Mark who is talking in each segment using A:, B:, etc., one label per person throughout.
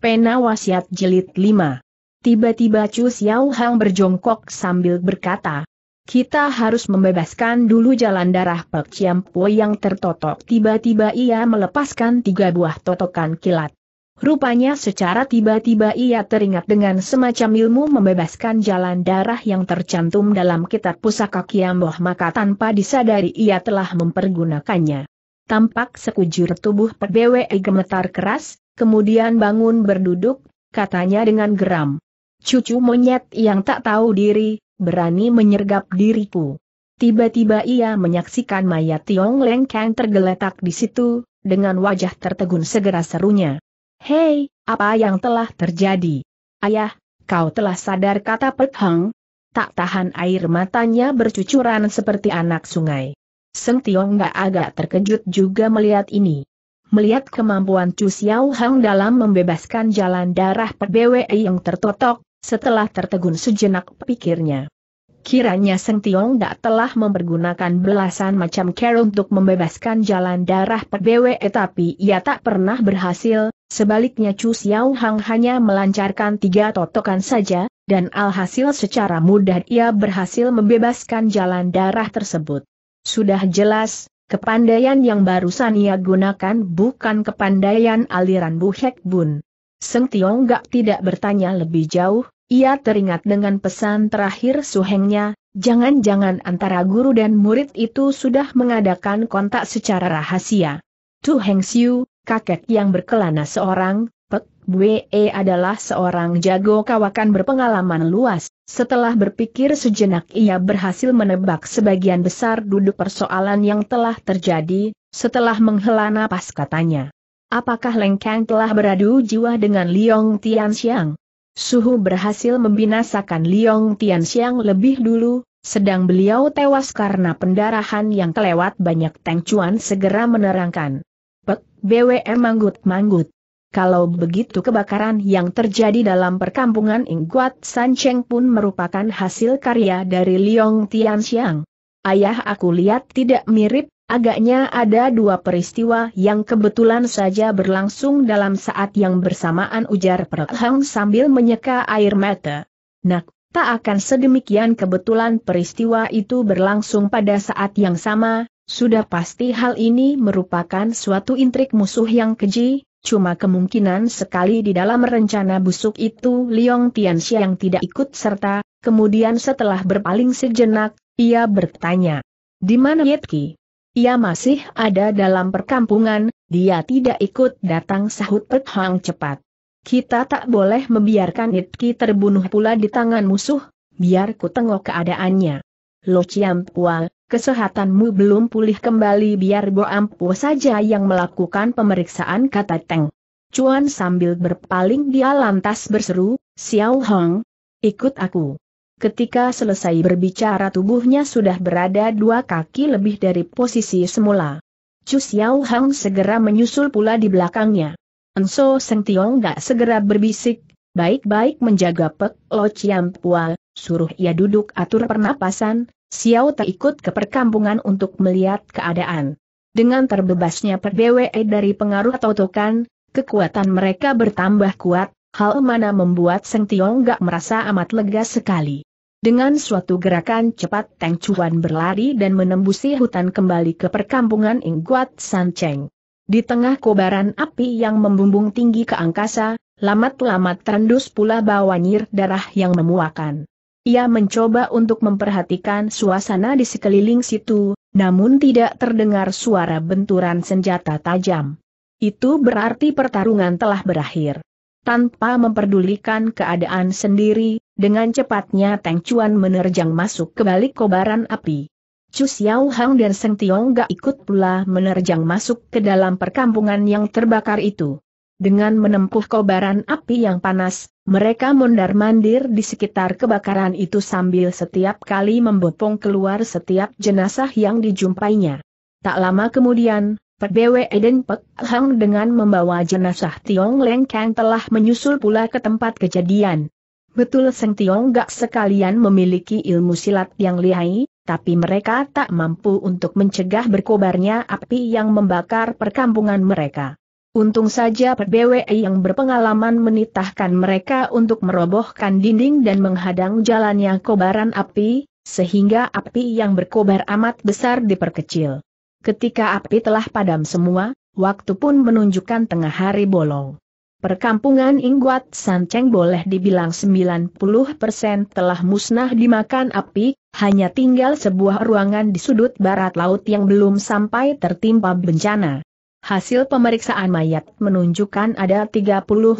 A: Pena Wasiat jelit 5 Tiba-tiba Chu Xiao Hang berjongkok sambil berkata, kita harus membebaskan dulu jalan darah Pek Po yang tertotok. Tiba-tiba ia melepaskan tiga buah totokan kilat. Rupanya secara tiba-tiba ia teringat dengan semacam ilmu membebaskan jalan darah yang tercantum dalam kitab pusaka Kiamboh maka tanpa disadari ia telah mempergunakannya. Tampak sekujur tubuh PBWE gemetar keras, kemudian bangun berduduk, katanya dengan geram. Cucu monyet yang tak tahu diri, berani menyergap diriku. Tiba-tiba ia menyaksikan mayat Tiong Leng Kang tergeletak di situ, dengan wajah tertegun segera serunya. Hei, apa yang telah terjadi? Ayah, kau telah sadar kata Pek Hang? Tak tahan air matanya bercucuran seperti anak sungai. Seng Tiong gak agak terkejut juga melihat ini. Melihat kemampuan Chu Xiao Hang dalam membebaskan jalan darah PBWE yang tertotok, setelah tertegun sejenak pikirnya. Kiranya Seng Tiong gak telah mempergunakan belasan macam care untuk membebaskan jalan darah PBWE tapi ia tak pernah berhasil, sebaliknya Chu Xiao Hang hanya melancarkan tiga totokan saja, dan alhasil secara mudah ia berhasil membebaskan jalan darah tersebut. Sudah jelas, kepandaian yang barusan ia gunakan bukan kepandaian aliran buhek Bun. Seng Tiong Gak tidak bertanya lebih jauh, ia teringat dengan pesan terakhir suhengnya, jangan-jangan antara guru dan murid itu sudah mengadakan kontak secara rahasia. Tu Heng Siu, kakek yang berkelana seorang, Pek Bwe adalah seorang jago kawakan berpengalaman luas. Setelah berpikir sejenak ia berhasil menebak sebagian besar duduk persoalan yang telah terjadi, setelah menghela napas katanya. Apakah Lengkang telah beradu jiwa dengan Liong Tianxiang? Suhu berhasil membinasakan Liong Tianxiang lebih dulu, sedang beliau tewas karena pendarahan yang kelewat banyak Teng Chuan segera menerangkan. Pek BWM manggut-manggut. Kalau begitu kebakaran yang terjadi dalam perkampungan Ingguat Sancheng pun merupakan hasil karya dari Liong Tianxiang. Ayah aku lihat tidak mirip, agaknya ada dua peristiwa yang kebetulan saja berlangsung dalam saat yang bersamaan ujar Perhang sambil menyeka air mata. Nak, tak akan sedemikian kebetulan peristiwa itu berlangsung pada saat yang sama, sudah pasti hal ini merupakan suatu intrik musuh yang keji, Cuma kemungkinan sekali di dalam rencana busuk itu Liong Tianxia yang tidak ikut serta, kemudian setelah berpaling sejenak, ia bertanya. Di mana Yetki? Ia masih ada dalam perkampungan, dia tidak ikut datang sahut Pek Hang cepat. Kita tak boleh membiarkan Yetki terbunuh pula di tangan musuh, biar ku tengok keadaannya. Lo Pua, kesehatanmu belum pulih kembali biar Bo Ampu saja yang melakukan pemeriksaan kata Teng. Cuan sambil berpaling dia lantas berseru, Xiao Hong, ikut aku. Ketika selesai berbicara tubuhnya sudah berada dua kaki lebih dari posisi semula. Chu Xiao Hong segera menyusul pula di belakangnya. Enso Seng Tiong gak segera berbisik, baik-baik menjaga Pek Lo Chiam Pua, suruh ia duduk atur pernapasan, Xiao ikut ke perkampungan untuk melihat keadaan. Dengan terbebasnya PBWE dari pengaruh totokan, kekuatan mereka bertambah kuat, hal mana membuat Seng Tiong gak merasa amat lega sekali. Dengan suatu gerakan cepat Teng Chuan berlari dan menembusi hutan kembali ke perkampungan Ingguat San Cheng. Di tengah kobaran api yang membumbung tinggi ke angkasa, lamat-lamat terendus pula bawa nyir darah yang memuakan. Ia mencoba untuk memperhatikan suasana di sekeliling situ, namun tidak terdengar suara benturan senjata tajam. Itu berarti pertarungan telah berakhir. Tanpa memperdulikan keadaan sendiri, dengan cepatnya Teng Chuan menerjang masuk ke balik kobaran api. Chu Xiao Hang dan Seng Tiong gak ikut pula menerjang masuk ke dalam perkampungan yang terbakar itu. Dengan menempuh kobaran api yang panas, mereka mondar-mandir di sekitar kebakaran itu sambil setiap kali membopong keluar setiap jenazah yang dijumpainya. Tak lama kemudian, PBW Eden Pek Hang dengan membawa jenazah Tiong Leng Kang telah menyusul pula ke tempat kejadian. Betul Seng Tiong Gak sekalian memiliki ilmu silat yang lihai, tapi mereka tak mampu untuk mencegah berkobarnya api yang membakar perkampungan mereka. Untung saja PBWI yang berpengalaman menitahkan mereka untuk merobohkan dinding dan menghadang jalannya kobaran api, sehingga api yang berkobar amat besar diperkecil. Ketika api telah padam semua, waktu pun menunjukkan tengah hari bolong. Perkampungan Ingguat Sanceng boleh dibilang 90% telah musnah dimakan api, hanya tinggal sebuah ruangan di sudut barat laut yang belum sampai tertimpa bencana. Hasil pemeriksaan mayat menunjukkan ada 39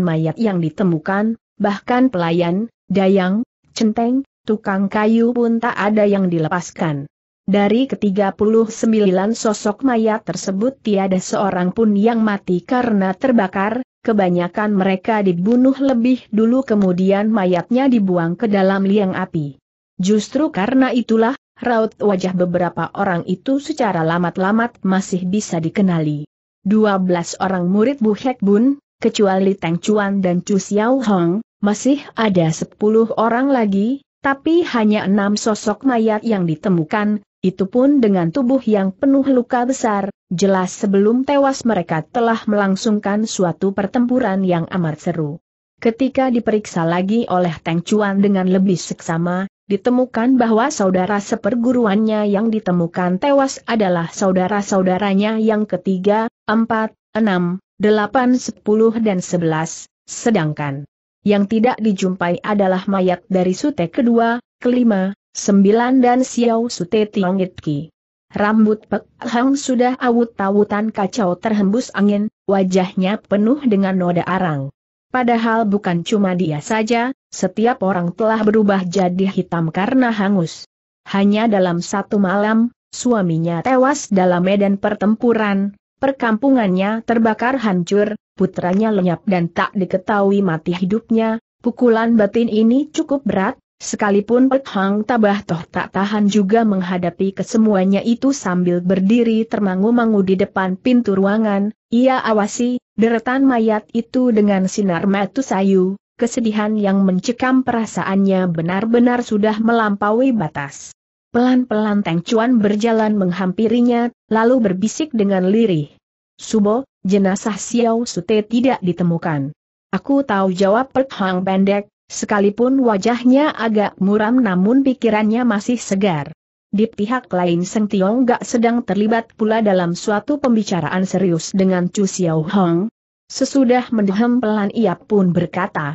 A: mayat yang ditemukan, bahkan pelayan, dayang, centeng, tukang kayu pun tak ada yang dilepaskan. Dari ke-39 sosok mayat tersebut tiada seorang pun yang mati karena terbakar, kebanyakan mereka dibunuh lebih dulu kemudian mayatnya dibuang ke dalam liang api. Justru karena itulah, raut wajah beberapa orang itu secara lamat-lamat masih bisa dikenali. 12 orang murid Bu Hek Bun, kecuali Tang Chuan dan Chu Xiao Hong, masih ada 10 orang lagi, tapi hanya enam sosok mayat yang ditemukan, itu pun dengan tubuh yang penuh luka besar, jelas sebelum tewas mereka telah melangsungkan suatu pertempuran yang amat seru. Ketika diperiksa lagi oleh Tang Chuan dengan lebih seksama, ditemukan bahwa saudara seperguruannya yang ditemukan tewas adalah saudara-saudaranya yang ketiga, empat, enam, delapan, sepuluh dan sebelas, sedangkan yang tidak dijumpai adalah mayat dari sute kedua, kelima, sembilan dan Xiao sute Tiongitki. Rambut Pek Hang sudah awut-awutan kacau terhembus angin, wajahnya penuh dengan noda arang. Padahal bukan cuma dia saja, setiap orang telah berubah jadi hitam karena hangus. Hanya dalam satu malam, suaminya tewas dalam medan pertempuran, perkampungannya terbakar hancur, putranya lenyap dan tak diketahui mati hidupnya, pukulan batin ini cukup berat, Sekalipun Pek Hang Tabah Toh tak tahan juga menghadapi kesemuanya itu sambil berdiri termangu-mangu di depan pintu ruangan, ia awasi, deretan mayat itu dengan sinar mata sayu, kesedihan yang mencekam perasaannya benar-benar sudah melampaui batas. Pelan-pelan Teng Chuan berjalan menghampirinya, lalu berbisik dengan lirih. Subo, jenazah Xiao Sute tidak ditemukan. Aku tahu jawab Pek Hang pendek, Sekalipun wajahnya agak muram namun pikirannya masih segar. Di pihak lain Seng Tiong gak sedang terlibat pula dalam suatu pembicaraan serius dengan Chu Xiao Hong. Sesudah mendehem pelan ia pun berkata,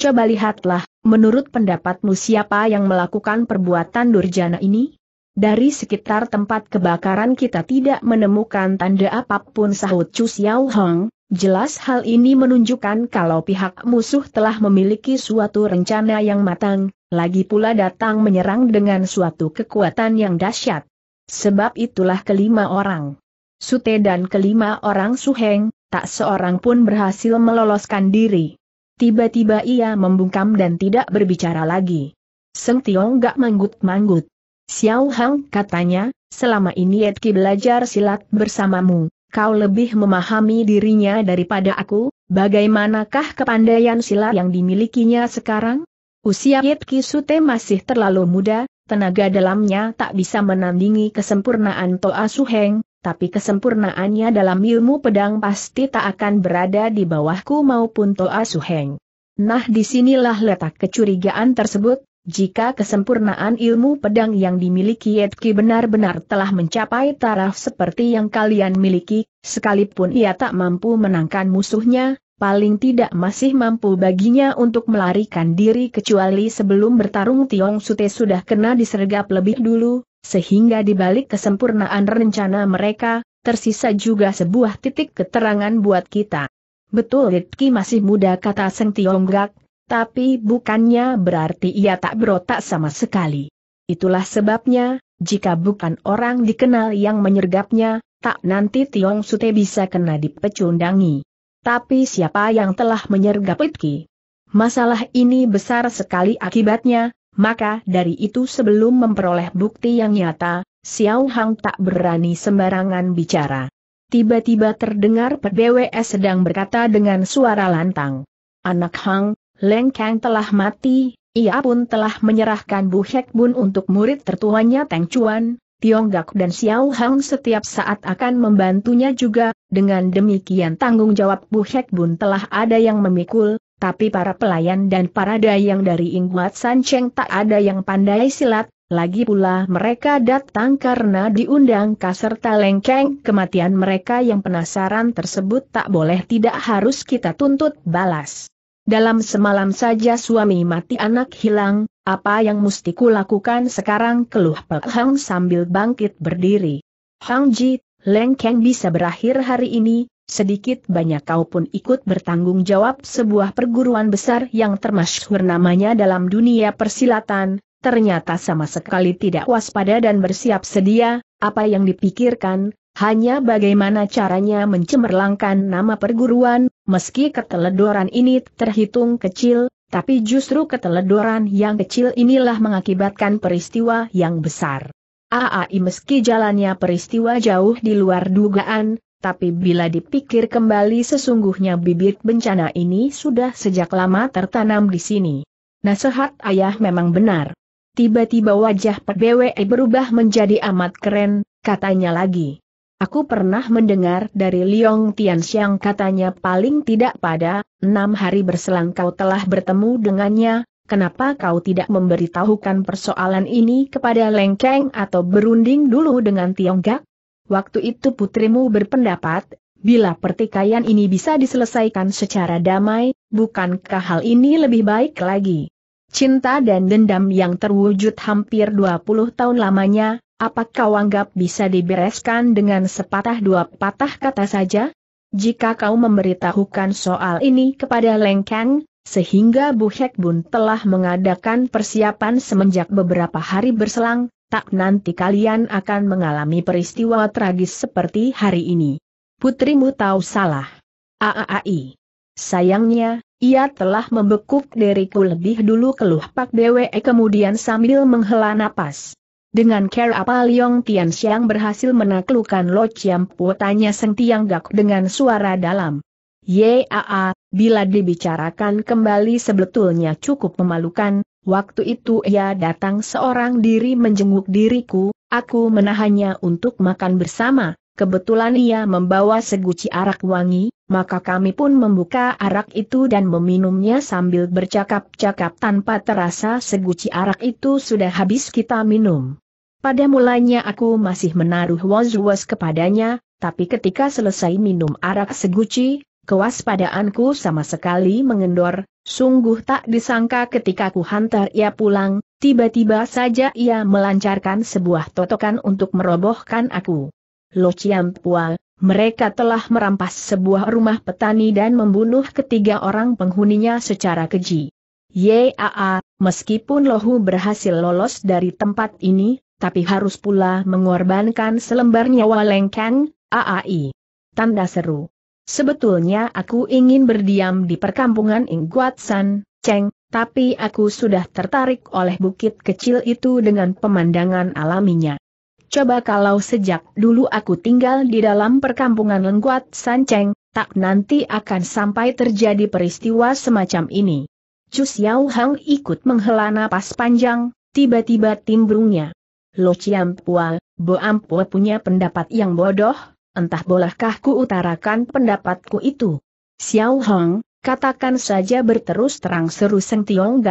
A: Coba lihatlah, menurut pendapatmu siapa yang melakukan perbuatan durjana ini? Dari sekitar tempat kebakaran kita tidak menemukan tanda apapun sahut Chu Xiao Hong, Jelas hal ini menunjukkan kalau pihak musuh telah memiliki suatu rencana yang matang, lagi pula datang menyerang dengan suatu kekuatan yang dahsyat. Sebab itulah kelima orang. Sute dan kelima orang Suheng, tak seorang pun berhasil meloloskan diri. Tiba-tiba ia membungkam dan tidak berbicara lagi. Seng Tiong gak manggut-manggut. Xiao Hang katanya, selama ini Edki belajar silat bersamamu, kau lebih memahami dirinya daripada aku, bagaimanakah kepandaian sila yang dimilikinya sekarang? Usia Yip Kisute masih terlalu muda, tenaga dalamnya tak bisa menandingi kesempurnaan Toa Suheng, tapi kesempurnaannya dalam ilmu pedang pasti tak akan berada di bawahku maupun Toa Suheng. Nah disinilah letak kecurigaan tersebut, jika kesempurnaan ilmu pedang yang dimiliki Yetki benar-benar telah mencapai taraf seperti yang kalian miliki, sekalipun ia tak mampu menangkan musuhnya, paling tidak masih mampu baginya untuk melarikan diri kecuali sebelum bertarung Tiong Sute sudah kena disergap lebih dulu, sehingga dibalik kesempurnaan rencana mereka, tersisa juga sebuah titik keterangan buat kita. Betul Ritki masih muda kata Seng Rak. Tapi bukannya berarti ia tak berotak sama sekali. Itulah sebabnya, jika bukan orang dikenal yang menyergapnya, tak nanti Tiong Sute bisa kena dipecundangi. Tapi siapa yang telah menyergap Itki? Masalah ini besar sekali akibatnya, maka dari itu sebelum memperoleh bukti yang nyata, Xiao Hang tak berani sembarangan bicara. Tiba-tiba terdengar PBWS sedang berkata dengan suara lantang. Anak Hang, Leng Kang telah mati, ia pun telah menyerahkan Bu Hek Bun untuk murid tertuanya Teng Chuan, Gak dan Xiao Hang setiap saat akan membantunya juga, dengan demikian tanggung jawab Bu Hek Bun telah ada yang memikul, tapi para pelayan dan para dayang dari Ingguat San Cheng tak ada yang pandai silat, lagi pula mereka datang karena diundang kaserta lengkeng kematian mereka yang penasaran tersebut tak boleh tidak harus kita tuntut balas dalam semalam saja suami mati anak hilang, apa yang mesti kulakukan sekarang keluh Pek Hang sambil bangkit berdiri. Hang Ji, Leng Keng bisa berakhir hari ini, sedikit banyak kau pun ikut bertanggung jawab sebuah perguruan besar yang termasyhur namanya dalam dunia persilatan, ternyata sama sekali tidak waspada dan bersiap sedia, apa yang dipikirkan, hanya bagaimana caranya mencemerlangkan nama perguruan, meski keteledoran ini terhitung kecil, tapi justru keteledoran yang kecil inilah mengakibatkan peristiwa yang besar. AAI meski jalannya peristiwa jauh di luar dugaan, tapi bila dipikir kembali sesungguhnya bibit bencana ini sudah sejak lama tertanam di sini. Nasihat ayah memang benar. Tiba-tiba wajah PBWE berubah menjadi amat keren, katanya lagi. Aku pernah mendengar dari Liong Tianxiang katanya paling tidak pada, enam hari berselang kau telah bertemu dengannya, kenapa kau tidak memberitahukan persoalan ini kepada Lengkeng atau berunding dulu dengan Tiongkok? Waktu itu putrimu berpendapat, bila pertikaian ini bisa diselesaikan secara damai, bukankah hal ini lebih baik lagi? Cinta dan dendam yang terwujud hampir 20 tahun lamanya, Apakah kau anggap bisa dibereskan dengan sepatah dua patah kata saja? Jika kau memberitahukan soal ini kepada Leng Kang, sehingga Bu Hek Bun telah mengadakan persiapan semenjak beberapa hari berselang, tak nanti kalian akan mengalami peristiwa tragis seperti hari ini. Putrimu tahu salah. Aaai. Sayangnya, ia telah membekuk diriku lebih dulu keluh Pak Dewe kemudian sambil menghela napas. Dengan care apa Liong Tian Xiang berhasil menaklukkan Lo Chiam Pu tanya Seng Tiang Gak dengan suara dalam. Yaa, bila dibicarakan kembali sebetulnya cukup memalukan, waktu itu ia datang seorang diri menjenguk diriku, aku menahannya untuk makan bersama, kebetulan ia membawa seguci arak wangi, maka kami pun membuka arak itu dan meminumnya sambil bercakap-cakap tanpa terasa seguci arak itu sudah habis kita minum. Pada mulanya aku masih menaruh was-was kepadanya, tapi ketika selesai minum arak seguci, kewaspadaanku sama sekali mengendor, sungguh tak disangka ketika ku hantar ia pulang, tiba-tiba saja ia melancarkan sebuah totokan untuk merobohkan aku. Lo Ciampual, mereka telah merampas sebuah rumah petani dan membunuh ketiga orang penghuninya secara keji. Yaa, meskipun Lohu berhasil lolos dari tempat ini, tapi harus pula mengorbankan selembar nyawa lengkeng. aai. Tanda seru. Sebetulnya aku ingin berdiam di perkampungan Ingguatsan, Cheng, tapi aku sudah tertarik oleh bukit kecil itu dengan pemandangan alaminya. Coba kalau sejak dulu aku tinggal di dalam perkampungan Lengkuat Sanceng, tak nanti akan sampai terjadi peristiwa semacam ini. Chu Xiao Hang ikut menghela napas panjang, tiba-tiba timbrungnya. Lo Chiam Pua, Bo Ampua punya pendapat yang bodoh, entah bolehkah ku utarakan pendapatku itu. Xiao Hang, katakan saja berterus terang seru Seng Tiong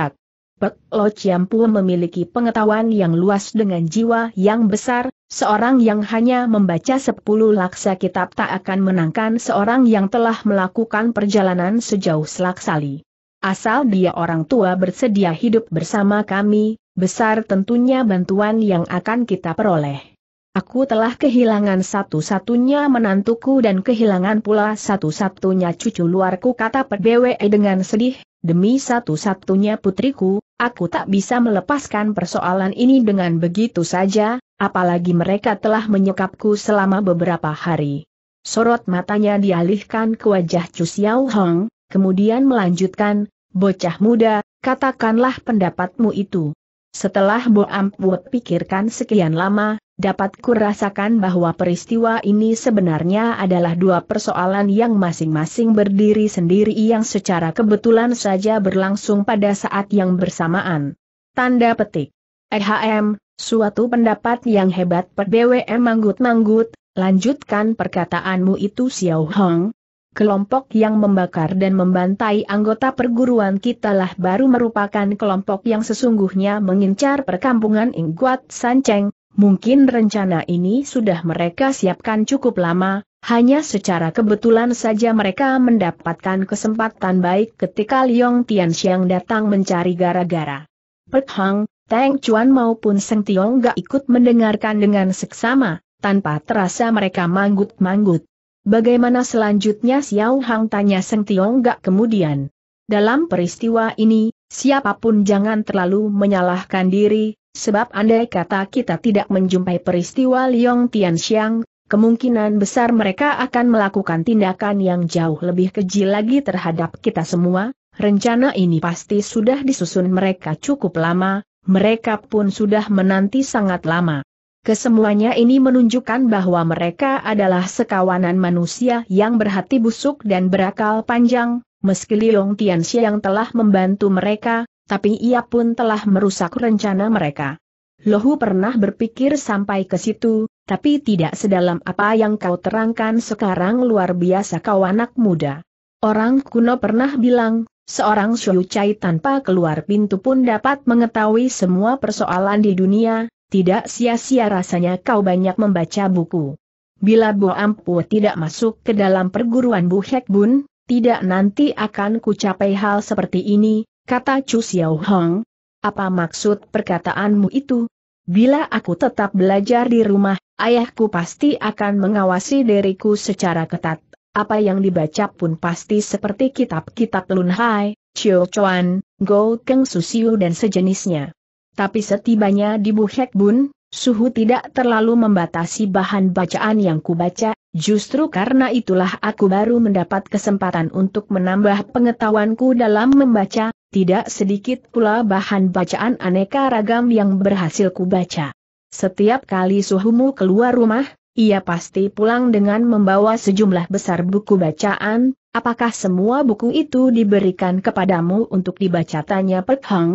A: Pek Lo Chiampu memiliki pengetahuan yang luas dengan jiwa yang besar, seorang yang hanya membaca sepuluh laksa kitab tak akan menangkan seorang yang telah melakukan perjalanan sejauh selaksali. Asal dia orang tua bersedia hidup bersama kami, besar tentunya bantuan yang akan kita peroleh. Aku telah kehilangan satu-satunya menantuku dan kehilangan pula satu-satunya cucu luarku kata Bwe dengan sedih, demi satu-satunya putriku, Aku tak bisa melepaskan persoalan ini dengan begitu saja, apalagi mereka telah menyekapku selama beberapa hari. Sorot matanya dialihkan ke wajah Chu Xiao Hong, kemudian melanjutkan, bocah muda, katakanlah pendapatmu itu. Setelah Bo Ampuot pikirkan sekian lama, dapat kurasakan bahwa peristiwa ini sebenarnya adalah dua persoalan yang masing-masing berdiri sendiri yang secara kebetulan saja berlangsung pada saat yang bersamaan. Tanda petik. EHM, suatu pendapat yang hebat per BWM manggut-manggut, lanjutkan perkataanmu itu Xiao Hong. Kelompok yang membakar dan membantai anggota perguruan kita lah baru merupakan kelompok yang sesungguhnya mengincar perkampungan Ingguat Sanceng, Mungkin rencana ini sudah mereka siapkan cukup lama, hanya secara kebetulan saja mereka mendapatkan kesempatan baik ketika Liong Tianxiang datang mencari gara-gara. Pek Hang, Teng Chuan maupun Seng Tiong gak ikut mendengarkan dengan seksama, tanpa terasa mereka manggut-manggut. Bagaimana selanjutnya Xiao Hang tanya Seng Tiong gak kemudian. Dalam peristiwa ini, siapapun jangan terlalu menyalahkan diri, sebab andai kata kita tidak menjumpai peristiwa Liong Tianxiang, kemungkinan besar mereka akan melakukan tindakan yang jauh lebih keji lagi terhadap kita semua, rencana ini pasti sudah disusun mereka cukup lama, mereka pun sudah menanti sangat lama. Kesemuanya ini menunjukkan bahwa mereka adalah sekawanan manusia yang berhati busuk dan berakal panjang, meski Liong Tianxiang telah membantu mereka, tapi ia pun telah merusak rencana mereka. Lohu pernah berpikir sampai ke situ, tapi tidak sedalam apa yang kau terangkan sekarang luar biasa kau anak muda. Orang kuno pernah bilang, seorang syucai tanpa keluar pintu pun dapat mengetahui semua persoalan di dunia, tidak sia-sia rasanya kau banyak membaca buku. Bila Bu Ampu tidak masuk ke dalam perguruan Bu Hek Bun, tidak nanti akan kucapai hal seperti ini, Kata Chu Xiao Hong. Apa maksud perkataanmu itu? Bila aku tetap belajar di rumah, ayahku pasti akan mengawasi diriku secara ketat. Apa yang dibaca pun pasti seperti kitab-kitab Lunhai, Chiu Chuan, Go Keng Susiu dan sejenisnya. Tapi setibanya di Buhek Bun, suhu tidak terlalu membatasi bahan bacaan yang kubaca, Justru karena itulah aku baru mendapat kesempatan untuk menambah pengetahuanku dalam membaca, tidak sedikit pula bahan bacaan aneka ragam yang berhasil kubaca. Setiap kali suhumu keluar rumah, ia pasti pulang dengan membawa sejumlah besar buku bacaan, apakah semua buku itu diberikan kepadamu untuk dibaca tanya Pek Hang?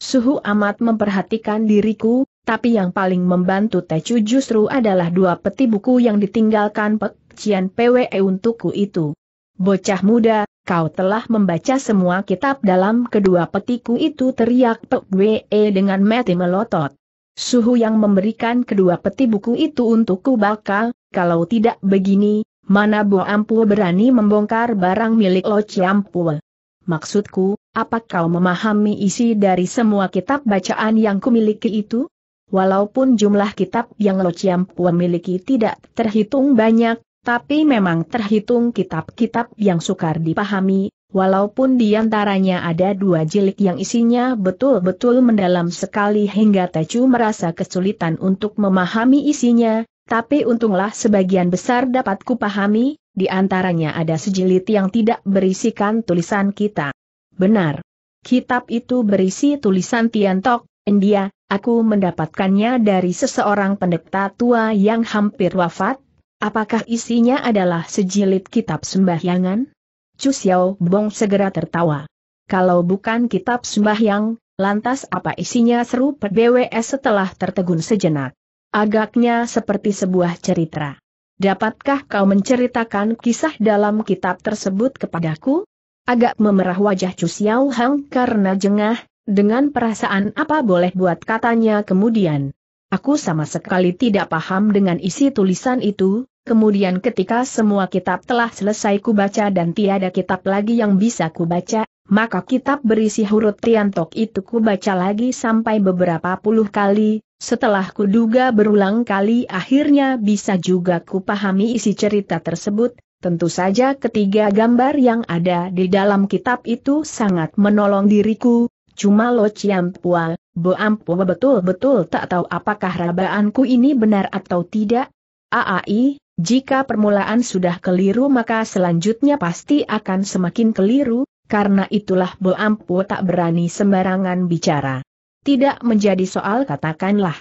A: Suhu amat memperhatikan diriku, tapi yang paling membantu Tecu justru adalah dua peti buku yang ditinggalkan Pek Cian PWE untukku itu. Bocah muda, kau telah membaca semua kitab dalam kedua petiku itu teriak Pek Wee dengan mati melotot. Suhu yang memberikan kedua peti buku itu untukku bakal, kalau tidak begini, mana Bo Ampul berani membongkar barang milik Lo Ciampul. Maksudku, apa kau memahami isi dari semua kitab bacaan yang kumiliki itu? Walaupun jumlah kitab yang Lo Ciampul miliki tidak terhitung banyak, tapi memang terhitung kitab-kitab yang sukar dipahami, walaupun di antaranya ada dua jilid yang isinya betul-betul mendalam sekali hingga Tecu merasa kesulitan untuk memahami isinya, tapi untunglah sebagian besar dapat kupahami, di antaranya ada sejilid yang tidak berisikan tulisan kita. Benar. Kitab itu berisi tulisan Tiantok, India, aku mendapatkannya dari seseorang pendeta tua yang hampir wafat, Apakah isinya adalah sejilid kitab sembahyangan? Chu Xiao Bong segera tertawa. Kalau bukan kitab sembahyang, lantas apa isinya seru PBWS setelah tertegun sejenak. Agaknya seperti sebuah cerita. Dapatkah kau menceritakan kisah dalam kitab tersebut kepadaku? Agak memerah wajah Chu Xiao Hang karena jengah, dengan perasaan apa boleh buat katanya kemudian. Aku sama sekali tidak paham dengan isi tulisan itu, kemudian ketika semua kitab telah selesai kubaca dan tiada kitab lagi yang bisa kubaca, maka kitab berisi huruf Tiantok itu kubaca lagi sampai beberapa puluh kali, setelah kuduga berulang kali akhirnya bisa juga kupahami isi cerita tersebut, tentu saja ketiga gambar yang ada di dalam kitab itu sangat menolong diriku, cuma Lo Ciampua, Ampo betul-betul tak tahu apakah rabaanku ini benar atau tidak. Aai, jika permulaan sudah keliru maka selanjutnya pasti akan semakin keliru, karena itulah Ampo tak berani sembarangan bicara. Tidak menjadi soal katakanlah.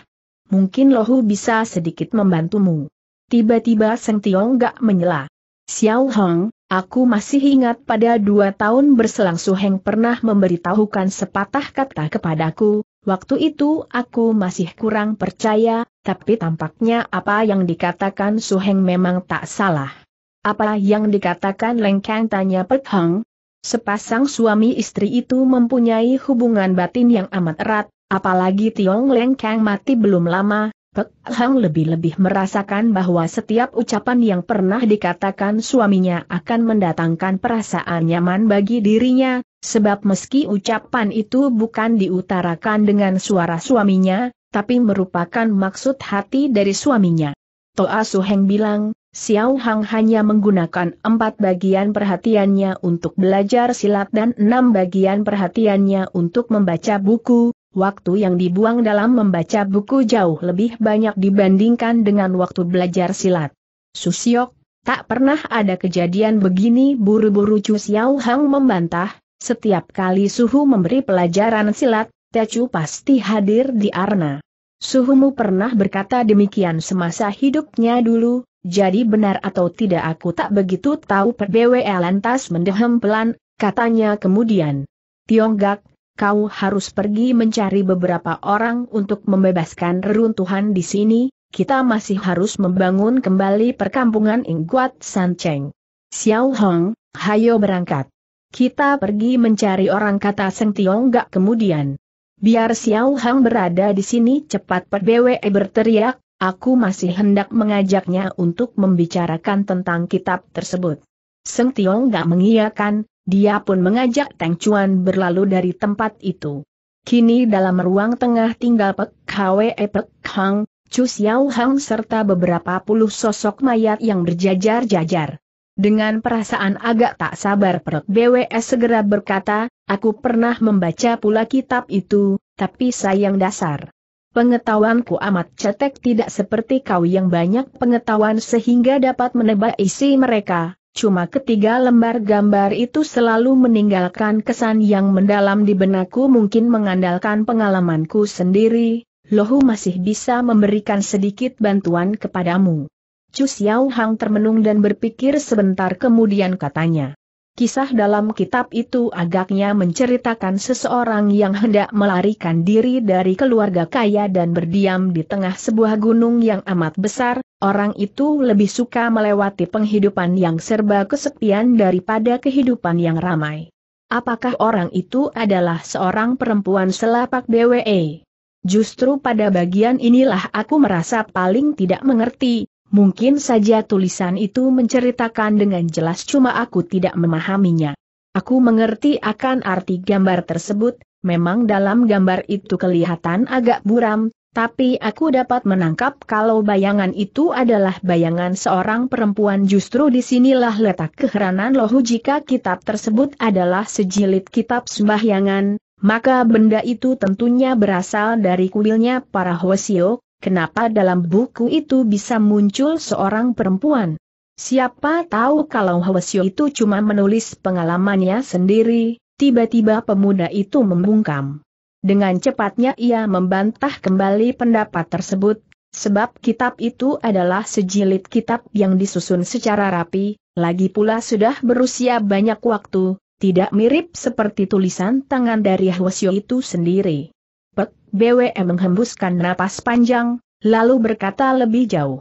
A: Mungkin Lohu bisa sedikit membantumu. Tiba-tiba Seng Tiong gak menyela. Xiao Hong, aku masih ingat pada dua tahun berselang Su Heng pernah memberitahukan sepatah kata kepadaku, Waktu itu aku masih kurang percaya, tapi tampaknya apa yang dikatakan Su Heng memang tak salah. Apa yang dikatakan Leng Kang tanya Pek Hang? Sepasang suami istri itu mempunyai hubungan batin yang amat erat, apalagi Tiong Leng Kang mati belum lama, Pek Hang lebih-lebih merasakan bahwa setiap ucapan yang pernah dikatakan suaminya akan mendatangkan perasaan nyaman bagi dirinya, sebab meski ucapan itu bukan diutarakan dengan suara suaminya, tapi merupakan maksud hati dari suaminya. Toa Suheng bilang, Xiao Hang hanya menggunakan empat bagian perhatiannya untuk belajar silat dan enam bagian perhatiannya untuk membaca buku, waktu yang dibuang dalam membaca buku jauh lebih banyak dibandingkan dengan waktu belajar silat. Susiok, tak pernah ada kejadian begini buru-buru Cu Xiao Hang membantah, setiap kali Suhu memberi pelajaran silat, Tecu pasti hadir di Arna. Suhumu pernah berkata demikian semasa hidupnya dulu, jadi benar atau tidak aku tak begitu tahu perbewe lantas mendehem pelan, katanya kemudian. Tionggak, kau harus pergi mencari beberapa orang untuk membebaskan reruntuhan di sini, kita masih harus membangun kembali perkampungan Ingguat Sancheng. Xiao Hong, hayo berangkat. Kita pergi mencari orang kata Seng Tiong Gak kemudian. Biar Xiao Hang berada di sini cepat BWE berteriak, aku masih hendak mengajaknya untuk membicarakan tentang kitab tersebut. Seng Tiong Gak mengiyakan, dia pun mengajak Teng Chuan berlalu dari tempat itu. Kini dalam ruang tengah tinggal Pek Kwe eh, Pek Hang, Chu Xiao Hang serta beberapa puluh sosok mayat yang berjajar-jajar. Dengan perasaan agak tak sabar perut BWS segera berkata, aku pernah membaca pula kitab itu, tapi sayang dasar. Pengetahuanku amat cetek tidak seperti kau yang banyak pengetahuan sehingga dapat menebak isi mereka, cuma ketiga lembar gambar itu selalu meninggalkan kesan yang mendalam di benakku mungkin mengandalkan pengalamanku sendiri, Lohu masih bisa memberikan sedikit bantuan kepadamu. Chu Xiao Hang termenung dan berpikir sebentar kemudian katanya. Kisah dalam kitab itu agaknya menceritakan seseorang yang hendak melarikan diri dari keluarga kaya dan berdiam di tengah sebuah gunung yang amat besar, orang itu lebih suka melewati penghidupan yang serba kesepian daripada kehidupan yang ramai. Apakah orang itu adalah seorang perempuan selapak BWE? Justru pada bagian inilah aku merasa paling tidak mengerti, Mungkin saja tulisan itu menceritakan dengan jelas cuma aku tidak memahaminya. Aku mengerti akan arti gambar tersebut, memang dalam gambar itu kelihatan agak buram, tapi aku dapat menangkap kalau bayangan itu adalah bayangan seorang perempuan justru disinilah letak keheranan lohu jika kitab tersebut adalah sejilid kitab sembahyangan, maka benda itu tentunya berasal dari kuilnya para Hwasyo, kenapa dalam buku itu bisa muncul seorang perempuan? Siapa tahu kalau Hwasyo itu cuma menulis pengalamannya sendiri, tiba-tiba pemuda itu membungkam. Dengan cepatnya ia membantah kembali pendapat tersebut, sebab kitab itu adalah sejilid kitab yang disusun secara rapi, lagi pula sudah berusia banyak waktu, tidak mirip seperti tulisan tangan dari Hwasyo itu sendiri. Pek, BWM menghembuskan napas panjang, lalu berkata lebih jauh.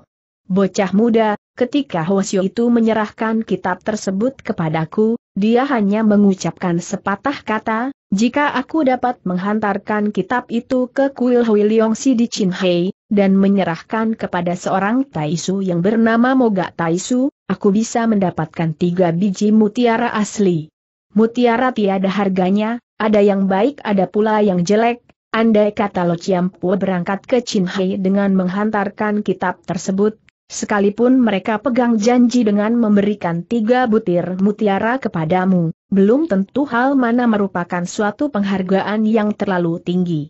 A: Bocah muda, ketika Hosyo itu menyerahkan kitab tersebut kepadaku, dia hanya mengucapkan sepatah kata, jika aku dapat menghantarkan kitab itu ke kuil Hui Leongsi di Hei, dan menyerahkan kepada seorang Taisu yang bernama Moga Taisu, aku bisa mendapatkan tiga biji mutiara asli. Mutiara tiada harganya, ada yang baik ada pula yang jelek, Andai kata Lo Chiampu berangkat ke Chinhai dengan menghantarkan kitab tersebut, sekalipun mereka pegang janji dengan memberikan tiga butir mutiara kepadamu, belum tentu hal mana merupakan suatu penghargaan yang terlalu tinggi.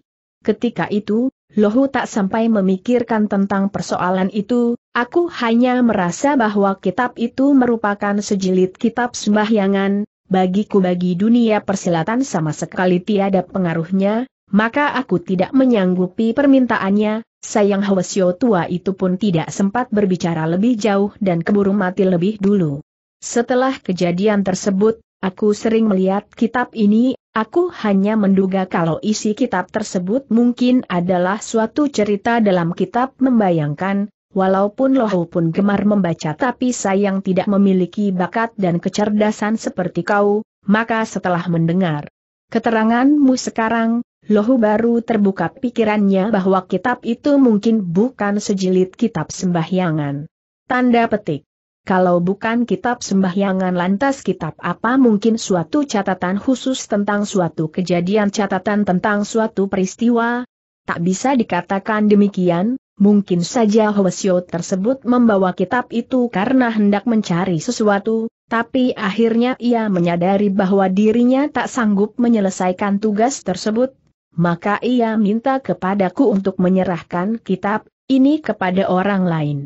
A: Ketika itu, Lohu tak sampai memikirkan tentang persoalan itu, aku hanya merasa bahwa kitab itu merupakan sejilid kitab sembahyangan, bagiku bagi dunia persilatan sama sekali tiada pengaruhnya, maka aku tidak menyanggupi permintaannya, sayang Hwasyo tua itu pun tidak sempat berbicara lebih jauh dan keburu mati lebih dulu. Setelah kejadian tersebut, aku sering melihat kitab ini, aku hanya menduga kalau isi kitab tersebut mungkin adalah suatu cerita dalam kitab membayangkan, walaupun lohu pun gemar membaca tapi sayang tidak memiliki bakat dan kecerdasan seperti kau, maka setelah mendengar keteranganmu sekarang, Lohu baru terbuka pikirannya bahwa kitab itu mungkin bukan sejilid kitab sembahyangan. Tanda petik. Kalau bukan kitab sembahyangan lantas kitab apa mungkin suatu catatan khusus tentang suatu kejadian catatan tentang suatu peristiwa? Tak bisa dikatakan demikian, Mungkin saja Hwasyo tersebut membawa kitab itu karena hendak mencari sesuatu, tapi akhirnya ia menyadari bahwa dirinya tak sanggup menyelesaikan tugas tersebut, maka ia minta kepadaku untuk menyerahkan kitab ini kepada orang lain.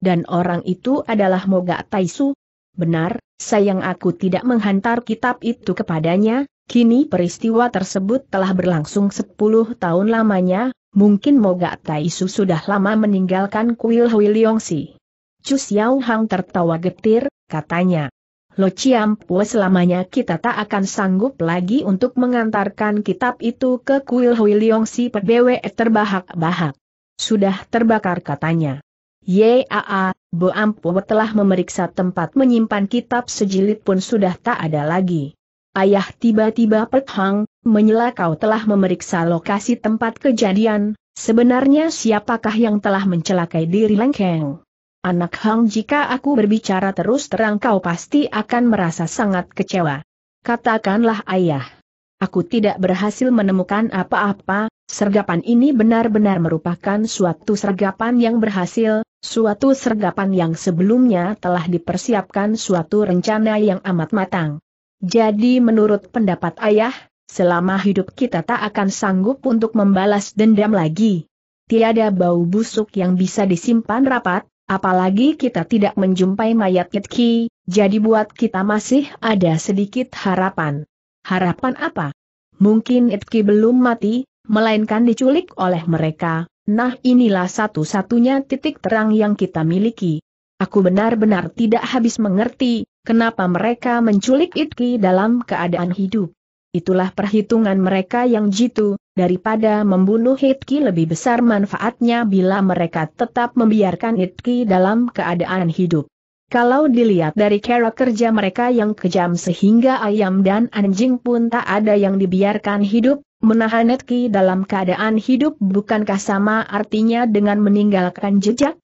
A: Dan orang itu adalah Moga Taisu. Benar, sayang aku tidak menghantar kitab itu kepadanya, kini peristiwa tersebut telah berlangsung 10 tahun lamanya, mungkin Moga Taisu sudah lama meninggalkan kuil Huiliongsi. Chu Xiaohang Hang tertawa getir, katanya. Lo Ciampo selamanya kita tak akan sanggup lagi untuk mengantarkan kitab itu ke kuil Hui Leong si PBW terbahak-bahak. Sudah terbakar katanya. Yaa, Bo Ampo telah memeriksa tempat menyimpan kitab sejilid pun sudah tak ada lagi. Ayah tiba-tiba Pethang, menyela kau telah memeriksa lokasi tempat kejadian, sebenarnya siapakah yang telah mencelakai diri Lengkeng? Anak Hang jika aku berbicara terus terang kau pasti akan merasa sangat kecewa. Katakanlah ayah. Aku tidak berhasil menemukan apa-apa, sergapan ini benar-benar merupakan suatu sergapan yang berhasil, suatu sergapan yang sebelumnya telah dipersiapkan suatu rencana yang amat matang. Jadi menurut pendapat ayah, selama hidup kita tak akan sanggup untuk membalas dendam lagi. Tiada bau busuk yang bisa disimpan rapat, Apalagi kita tidak menjumpai mayat Kitki, jadi buat kita masih ada sedikit harapan. Harapan apa? Mungkin Itki belum mati, melainkan diculik oleh mereka. Nah inilah satu-satunya titik terang yang kita miliki. Aku benar-benar tidak habis mengerti, kenapa mereka menculik Itki dalam keadaan hidup itulah perhitungan mereka yang jitu, daripada membunuh Hitki lebih besar manfaatnya bila mereka tetap membiarkan Hitki dalam keadaan hidup. Kalau dilihat dari cara kerja mereka yang kejam sehingga ayam dan anjing pun tak ada yang dibiarkan hidup, menahan Hitki dalam keadaan hidup bukankah sama artinya dengan meninggalkan jejak?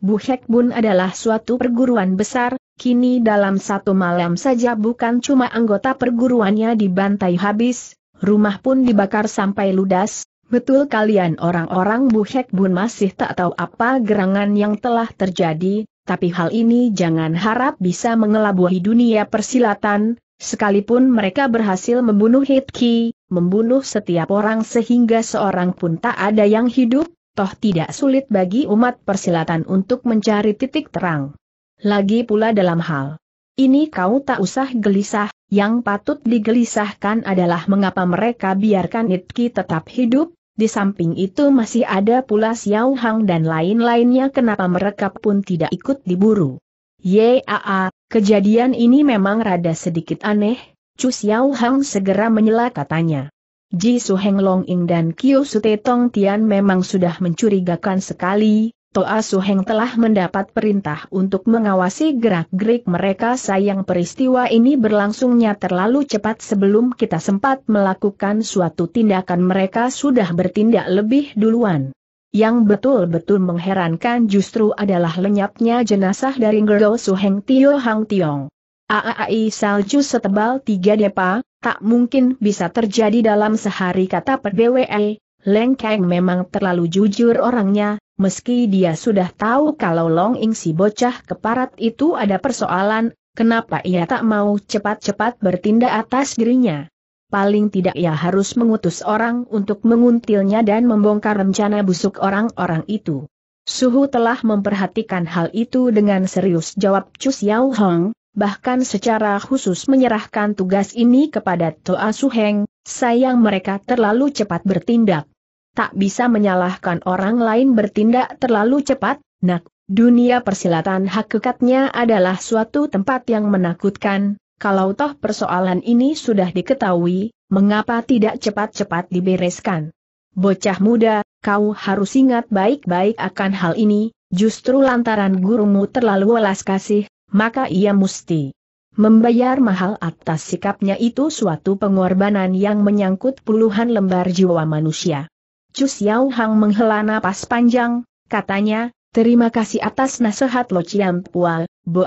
A: Buhek Bun adalah suatu perguruan besar, Kini dalam satu malam saja bukan cuma anggota perguruannya dibantai habis, rumah pun dibakar sampai ludas, betul kalian orang-orang buhek Hek Bun masih tak tahu apa gerangan yang telah terjadi, tapi hal ini jangan harap bisa mengelabuhi dunia persilatan, sekalipun mereka berhasil membunuh Hitki, membunuh setiap orang sehingga seorang pun tak ada yang hidup, toh tidak sulit bagi umat persilatan untuk mencari titik terang. Lagi pula dalam hal ini kau tak usah gelisah, yang patut digelisahkan adalah mengapa mereka biarkan Itki tetap hidup, di samping itu masih ada pula Xiao Hang dan lain-lainnya kenapa mereka pun tidak ikut diburu. Yaa, kejadian ini memang rada sedikit aneh, Chu Xiao Hang segera menyela katanya. Ji Su Heng Long Ing dan Kiyo Su Te Tong Tian memang sudah mencurigakan sekali, Toa Suheng telah mendapat perintah untuk mengawasi gerak-gerik mereka sayang peristiwa ini berlangsungnya terlalu cepat sebelum kita sempat melakukan suatu tindakan mereka sudah bertindak lebih duluan. Yang betul-betul mengherankan justru adalah lenyapnya jenazah dari Ngero Suheng Tio Hang Tiong. Aai salju setebal tiga depa, tak mungkin bisa terjadi dalam sehari kata PDWE, Leng Kang memang terlalu jujur orangnya, Meski dia sudah tahu kalau Long Ing si bocah keparat itu ada persoalan, kenapa ia tak mau cepat-cepat bertindak atas dirinya? Paling tidak ia harus mengutus orang untuk menguntilnya dan membongkar rencana busuk orang-orang itu. Suhu telah memperhatikan hal itu dengan serius jawab Chu Xiao Hong, bahkan secara khusus menyerahkan tugas ini kepada Toa Heng. sayang mereka terlalu cepat bertindak tak bisa menyalahkan orang lain bertindak terlalu cepat, nak, dunia persilatan hakikatnya adalah suatu tempat yang menakutkan, kalau toh persoalan ini sudah diketahui, mengapa tidak cepat-cepat dibereskan? Bocah muda, kau harus ingat baik-baik akan hal ini, justru lantaran gurumu terlalu welas kasih, maka ia mesti membayar mahal atas sikapnya itu suatu pengorbanan yang menyangkut puluhan lembar jiwa manusia. Chu Xiao Hang menghela napas panjang, katanya, terima kasih atas nasihat Lo Chiam Pua, Bo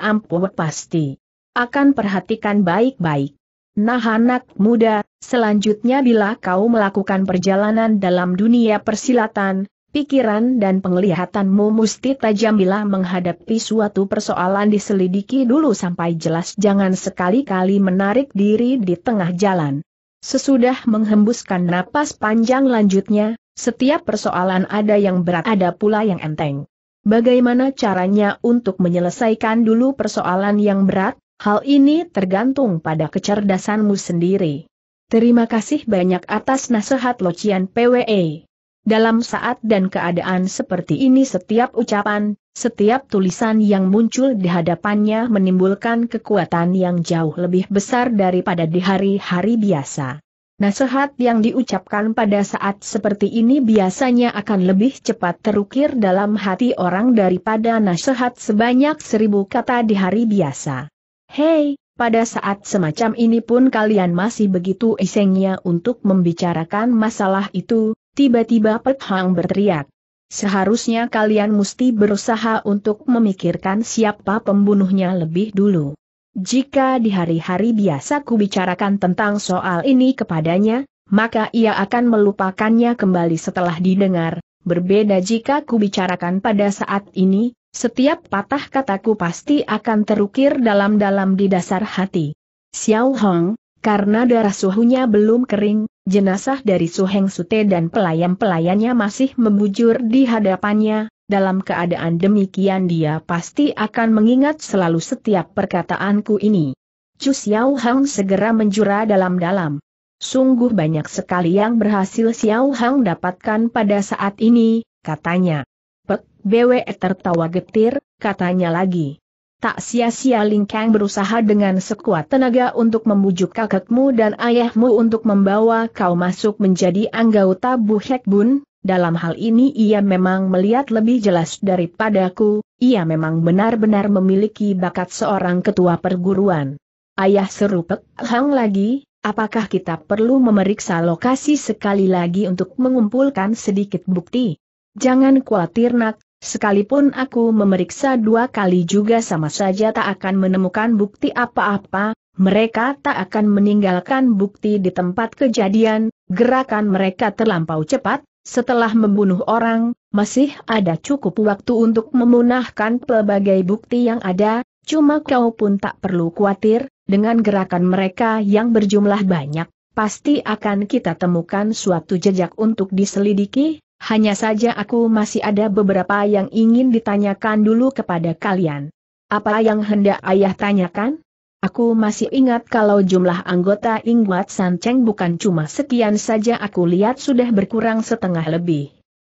A: pasti. Akan perhatikan baik-baik. Nah anak muda, selanjutnya bila kau melakukan perjalanan dalam dunia persilatan, Pikiran dan penglihatanmu mesti tajam bila menghadapi suatu persoalan diselidiki dulu sampai jelas jangan sekali-kali menarik diri di tengah jalan. Sesudah menghembuskan napas panjang lanjutnya, setiap persoalan ada yang berat ada pula yang enteng. Bagaimana caranya untuk menyelesaikan dulu persoalan yang berat? Hal ini tergantung pada kecerdasanmu sendiri. Terima kasih banyak atas nasihat Locian PWE. Dalam saat dan keadaan seperti ini setiap ucapan, setiap tulisan yang muncul di hadapannya menimbulkan kekuatan yang jauh lebih besar daripada di hari-hari biasa. Nasihat yang diucapkan pada saat seperti ini biasanya akan lebih cepat terukir dalam hati orang daripada nasihat sebanyak seribu kata di hari biasa. Hei, pada saat semacam ini pun kalian masih begitu isengnya untuk membicarakan masalah itu, tiba-tiba Pek Hang berteriak. Seharusnya kalian mesti berusaha untuk memikirkan siapa pembunuhnya lebih dulu. Jika di hari-hari biasa ku bicarakan tentang soal ini kepadanya, maka ia akan melupakannya kembali setelah didengar. Berbeda jika ku bicarakan pada saat ini, setiap patah kataku pasti akan terukir dalam-dalam di dasar hati. Xiao Hong, karena darah suhunya belum kering, Jenazah dari Suheng Sute dan pelayan-pelayannya masih membujur di hadapannya, dalam keadaan demikian dia pasti akan mengingat selalu setiap perkataanku ini. Chu Xiao Hang segera menjura dalam-dalam. Sungguh banyak sekali yang berhasil Xiao Hang dapatkan pada saat ini, katanya. Pek, BWE tertawa getir, katanya lagi. Tak sia-sia Ling Kang berusaha dengan sekuat tenaga untuk membujuk kakakmu dan ayahmu untuk membawa kau masuk menjadi anggota Bu Hek Bun. Dalam hal ini ia memang melihat lebih jelas daripadaku, ia memang benar-benar memiliki bakat seorang ketua perguruan. Ayah seru Pek Hang lagi, apakah kita perlu memeriksa lokasi sekali lagi untuk mengumpulkan sedikit bukti? Jangan khawatir nak, Sekalipun aku memeriksa dua kali juga sama saja tak akan menemukan bukti apa-apa, mereka tak akan meninggalkan bukti di tempat kejadian, gerakan mereka terlampau cepat, setelah membunuh orang, masih ada cukup waktu untuk memunahkan pelbagai bukti yang ada, cuma kau pun tak perlu khawatir, dengan gerakan mereka yang berjumlah banyak, pasti akan kita temukan suatu jejak untuk diselidiki, hanya saja aku masih ada beberapa yang ingin ditanyakan dulu kepada kalian. Apa yang hendak ayah tanyakan? Aku masih ingat kalau jumlah anggota Ingwat Sanceng bukan cuma sekian saja aku lihat sudah berkurang setengah lebih.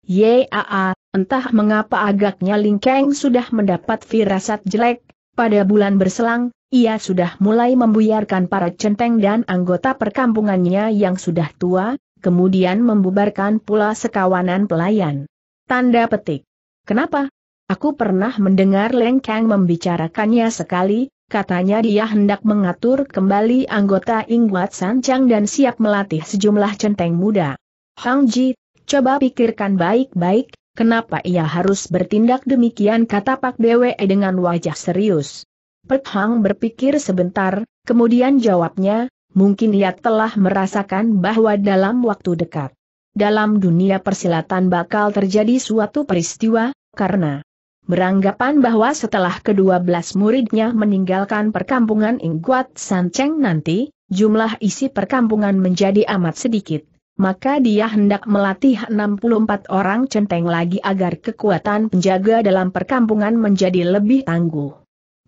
A: Yaa, entah mengapa agaknya Ling Kang sudah mendapat firasat jelek, pada bulan berselang, ia sudah mulai membuyarkan para centeng dan anggota perkampungannya yang sudah tua, kemudian membubarkan pula sekawanan pelayan. Tanda petik. Kenapa? Aku pernah mendengar Leng Kang membicarakannya sekali, katanya dia hendak mengatur kembali anggota Ingwat Sancang dan siap melatih sejumlah centeng muda. Hang Ji, coba pikirkan baik-baik, kenapa ia harus bertindak demikian kata Pak Dewe dengan wajah serius. Pek Hang berpikir sebentar, kemudian jawabnya, mungkin ia telah merasakan bahwa dalam waktu dekat, dalam dunia persilatan bakal terjadi suatu peristiwa, karena beranggapan bahwa setelah kedua belas muridnya meninggalkan perkampungan Ingguat Sanceng nanti, jumlah isi perkampungan menjadi amat sedikit. Maka dia hendak melatih 64 orang centeng lagi agar kekuatan penjaga dalam perkampungan menjadi lebih tangguh.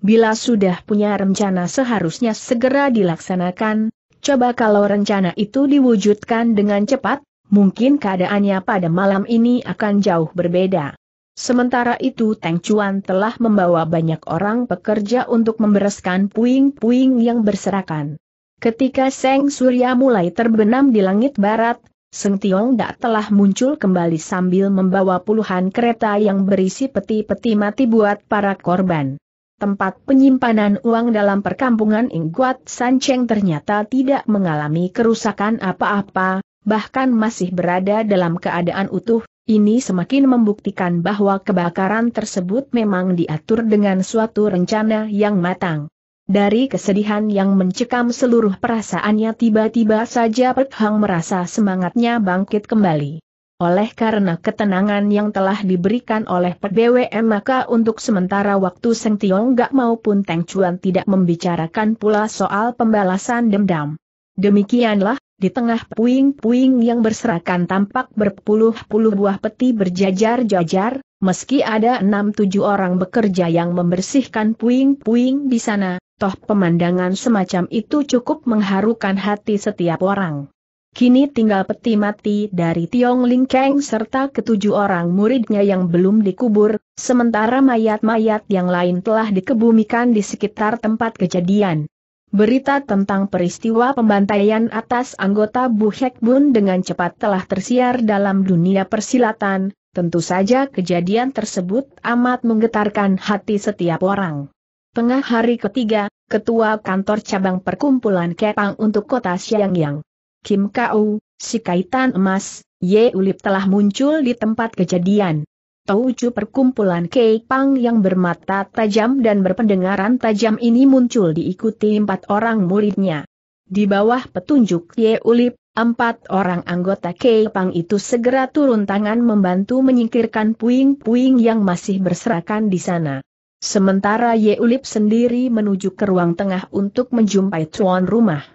A: Bila sudah punya rencana seharusnya segera dilaksanakan, Coba kalau rencana itu diwujudkan dengan cepat, mungkin keadaannya pada malam ini akan jauh berbeda. Sementara itu Teng Chuan telah membawa banyak orang pekerja untuk membereskan puing-puing yang berserakan. Ketika Seng Surya mulai terbenam di langit barat, Seng Tiong tak telah muncul kembali sambil membawa puluhan kereta yang berisi peti-peti mati buat para korban tempat penyimpanan uang dalam perkampungan Ingguat Sancheng ternyata tidak mengalami kerusakan apa-apa, bahkan masih berada dalam keadaan utuh, ini semakin membuktikan bahwa kebakaran tersebut memang diatur dengan suatu rencana yang matang. Dari kesedihan yang mencekam seluruh perasaannya tiba-tiba saja Pek merasa semangatnya bangkit kembali. Oleh karena ketenangan yang telah diberikan oleh PBWM maka untuk sementara waktu Seng Tiong Gak maupun Teng Chuan tidak membicarakan pula soal pembalasan dendam. Demikianlah, di tengah puing-puing yang berserakan tampak berpuluh-puluh buah peti berjajar-jajar, meski ada enam tujuh orang bekerja yang membersihkan puing-puing di sana, toh pemandangan semacam itu cukup mengharukan hati setiap orang. Kini tinggal peti mati dari Tiong Ling Kang serta ketujuh orang muridnya yang belum dikubur, sementara mayat-mayat yang lain telah dikebumikan di sekitar tempat kejadian. Berita tentang peristiwa pembantaian atas anggota Bu Hek Bun dengan cepat telah tersiar dalam dunia persilatan, tentu saja kejadian tersebut amat menggetarkan hati setiap orang. Tengah hari ketiga, Ketua Kantor Cabang Perkumpulan Kepang untuk Kota Siangyang Kim Kau, si kaitan emas, Ye Ulip telah muncul di tempat kejadian. Tauju perkumpulan Kei Pang yang bermata tajam dan berpendengaran tajam ini muncul diikuti empat orang muridnya. Di bawah petunjuk Ye Ulip, empat orang anggota Kei Pang itu segera turun tangan membantu menyingkirkan puing-puing yang masih berserakan di sana. Sementara Ye Ulip sendiri menuju ke ruang tengah untuk menjumpai tuan rumah.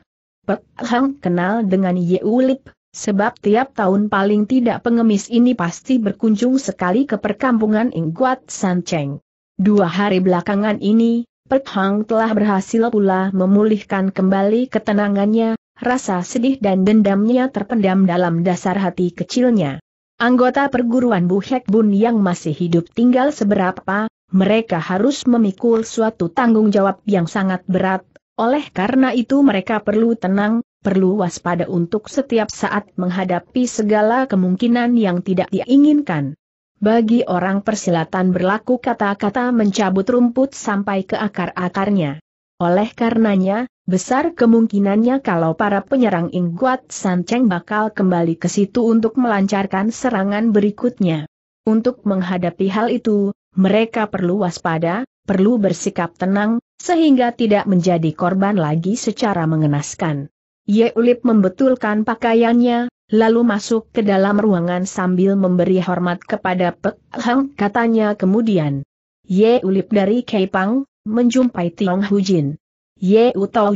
A: Pek Hang kenal dengan Ulip, sebab tiap tahun paling tidak pengemis ini pasti berkunjung sekali ke perkampungan Ingguat Cheng. Dua hari belakangan ini, Pek Hang telah berhasil pula memulihkan kembali ketenangannya, rasa sedih dan dendamnya terpendam dalam dasar hati kecilnya. Anggota perguruan Bu Hek Bun yang masih hidup tinggal seberapa, mereka harus memikul suatu tanggung jawab yang sangat berat, oleh karena itu mereka perlu tenang, perlu waspada untuk setiap saat menghadapi segala kemungkinan yang tidak diinginkan. Bagi orang persilatan berlaku kata-kata mencabut rumput sampai ke akar-akarnya. Oleh karenanya, besar kemungkinannya kalau para penyerang Ingguat Sanceng bakal kembali ke situ untuk melancarkan serangan berikutnya. Untuk menghadapi hal itu, mereka perlu waspada, perlu bersikap tenang, sehingga tidak menjadi korban lagi secara mengenaskan. Ye Ulip membetulkan pakaiannya, lalu masuk ke dalam ruangan sambil memberi hormat kepada Pek Hang katanya kemudian. Ye Ulip dari Kepang, menjumpai Tiong Jin. Ye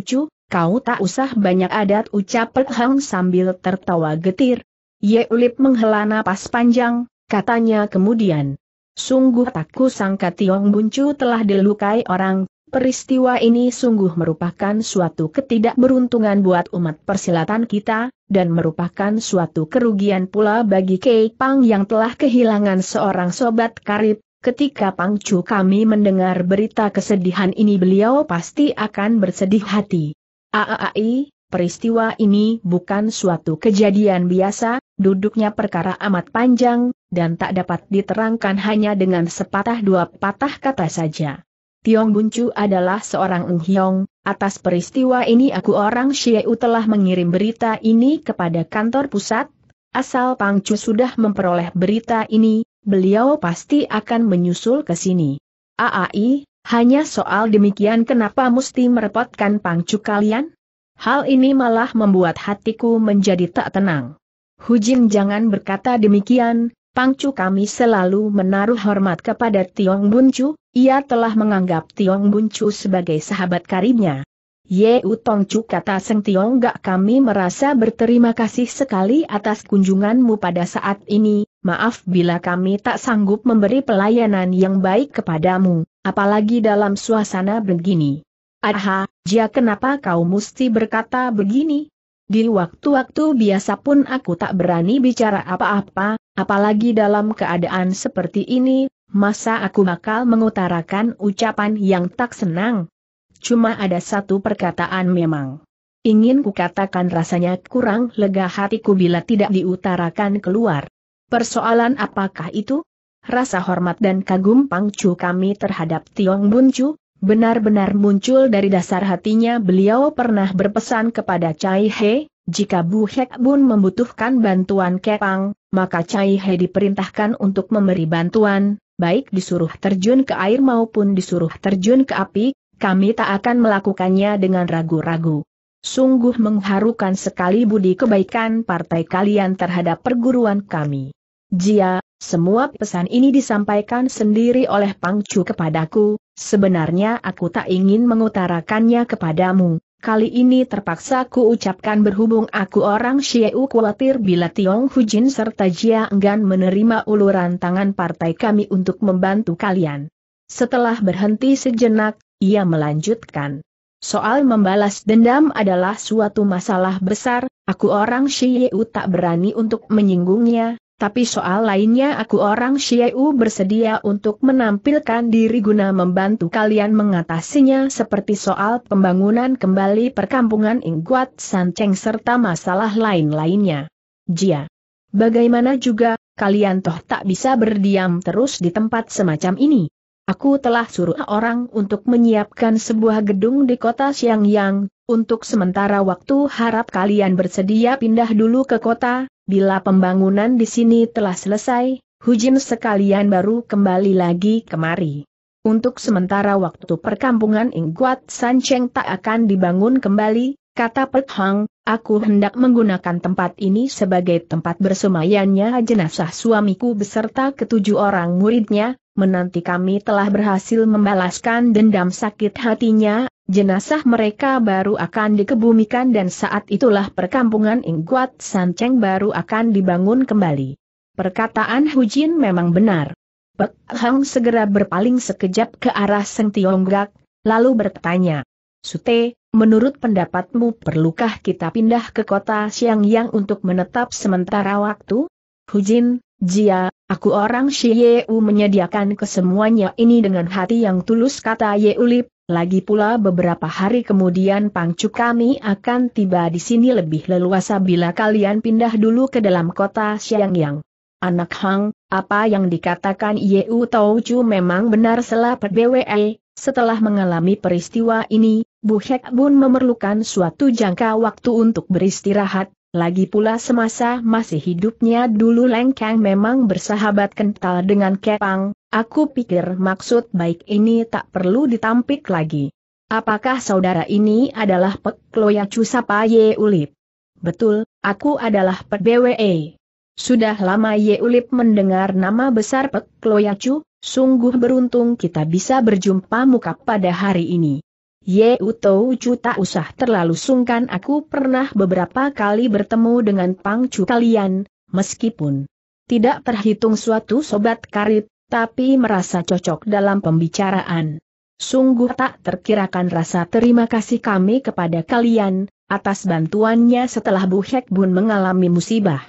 A: Chu, kau tak usah banyak adat ucap Pek Hang sambil tertawa getir. Ye Ulip menghela napas panjang, katanya kemudian. Sungguh tak kusangka Tiong Buncu telah dilukai orang, Peristiwa ini sungguh merupakan suatu ketidakberuntungan buat umat persilatan kita, dan merupakan suatu kerugian pula bagi Kei Pang yang telah kehilangan seorang sobat karib, Ketika Pang Chu kami mendengar berita kesedihan ini beliau pasti akan bersedih hati. Aai, peristiwa ini bukan suatu kejadian biasa, duduknya perkara amat panjang, dan tak dapat diterangkan hanya dengan sepatah dua patah kata saja. Tiong Buncu adalah seorang Unghyong, atas peristiwa ini aku orang Xieu telah mengirim berita ini kepada kantor pusat, asal Pangcu sudah memperoleh berita ini, beliau pasti akan menyusul ke sini. Aai, hanya soal demikian kenapa mesti merepotkan Pangcu kalian? Hal ini malah membuat hatiku menjadi tak tenang. Hujin jangan berkata demikian, Pangcu kami selalu menaruh hormat kepada Tiong Buncu, ia telah menganggap Tiong Buncu sebagai sahabat karibnya. Ye Utong Chu kata Seng Tiong gak kami merasa berterima kasih sekali atas kunjunganmu pada saat ini, maaf bila kami tak sanggup memberi pelayanan yang baik kepadamu, apalagi dalam suasana begini. Aha, Jia kenapa kau mesti berkata begini? Di waktu-waktu biasa pun aku tak berani bicara apa-apa, apalagi dalam keadaan seperti ini, Masa aku bakal mengutarakan ucapan yang tak senang? Cuma ada satu perkataan memang. Ingin kukatakan rasanya kurang lega hatiku bila tidak diutarakan keluar. Persoalan apakah itu? Rasa hormat dan kagum pangcu kami terhadap Tiong Buncu, benar-benar muncul dari dasar hatinya beliau pernah berpesan kepada Cai He, jika Bu Hek Bun membutuhkan bantuan Kepang, maka Cai He diperintahkan untuk memberi bantuan, baik disuruh terjun ke air maupun disuruh terjun ke api, kami tak akan melakukannya dengan ragu-ragu. Sungguh mengharukan sekali budi kebaikan partai kalian terhadap perguruan kami. Jia, semua pesan ini disampaikan sendiri oleh Pangcu kepadaku, sebenarnya aku tak ingin mengutarakannya kepadamu, kali ini terpaksa ku ucapkan berhubung aku orang Syiu khawatir bila Tiong Hujin serta Jia enggan menerima uluran tangan partai kami untuk membantu kalian. Setelah berhenti sejenak, ia melanjutkan. Soal membalas dendam adalah suatu masalah besar, aku orang Syiu tak berani untuk menyinggungnya, tapi soal lainnya aku orang Syiu bersedia untuk menampilkan diri guna membantu kalian mengatasinya seperti soal pembangunan kembali perkampungan Ingguat Sanceng serta masalah lain-lainnya. Jia. Bagaimana juga, kalian toh tak bisa berdiam terus di tempat semacam ini. Aku telah suruh orang untuk menyiapkan sebuah gedung di kota Xiangyang, untuk sementara waktu harap kalian bersedia pindah dulu ke kota Bila pembangunan di sini telah selesai, Hujin sekalian baru kembali lagi kemari. Untuk sementara waktu perkampungan Ingguat Sancheng tak akan dibangun kembali, kata Pek Hang, aku hendak menggunakan tempat ini sebagai tempat bersemayannya jenazah suamiku beserta ketujuh orang muridnya, menanti kami telah berhasil membalaskan dendam sakit hatinya, Jenazah mereka baru akan dikebumikan dan saat itulah perkampungan Ingguat Sanceng baru akan dibangun kembali. Perkataan Hu Jin memang benar. Pek Hang segera berpaling sekejap ke arah Seng Tionggak, lalu bertanya. Sute, menurut pendapatmu perlukah kita pindah ke kota Siang Yang untuk menetap sementara waktu? Hu Jin, Jia, aku orang Xie Yeu menyediakan kesemuanya ini dengan hati yang tulus kata Ye Ulip, lagi pula beberapa hari kemudian pangcu kami akan tiba di sini lebih leluasa bila kalian pindah dulu ke dalam kota Xiangyang. Anak Hang, apa yang dikatakan Yeu Chu memang benar selap BWE, setelah mengalami peristiwa ini, Bu Hek Bun memerlukan suatu jangka waktu untuk beristirahat, lagi pula semasa masih hidupnya dulu Lengkang memang bersahabat kental dengan Kepang, aku pikir maksud baik ini tak perlu ditampik lagi. Apakah saudara ini adalah Pek Loya Cusapa Ye Ulip? Betul, aku adalah Pek BWE. E. Sudah lama Ye Ulip mendengar nama besar Pek Cu, sungguh beruntung kita bisa berjumpa muka pada hari ini. Ye Uju tak usah terlalu sungkan aku pernah beberapa kali bertemu dengan pangcu kalian, meskipun tidak terhitung suatu sobat karib, tapi merasa cocok dalam pembicaraan. Sungguh tak terkirakan rasa terima kasih kami kepada kalian, atas bantuannya setelah Bu Hek Bun mengalami musibah.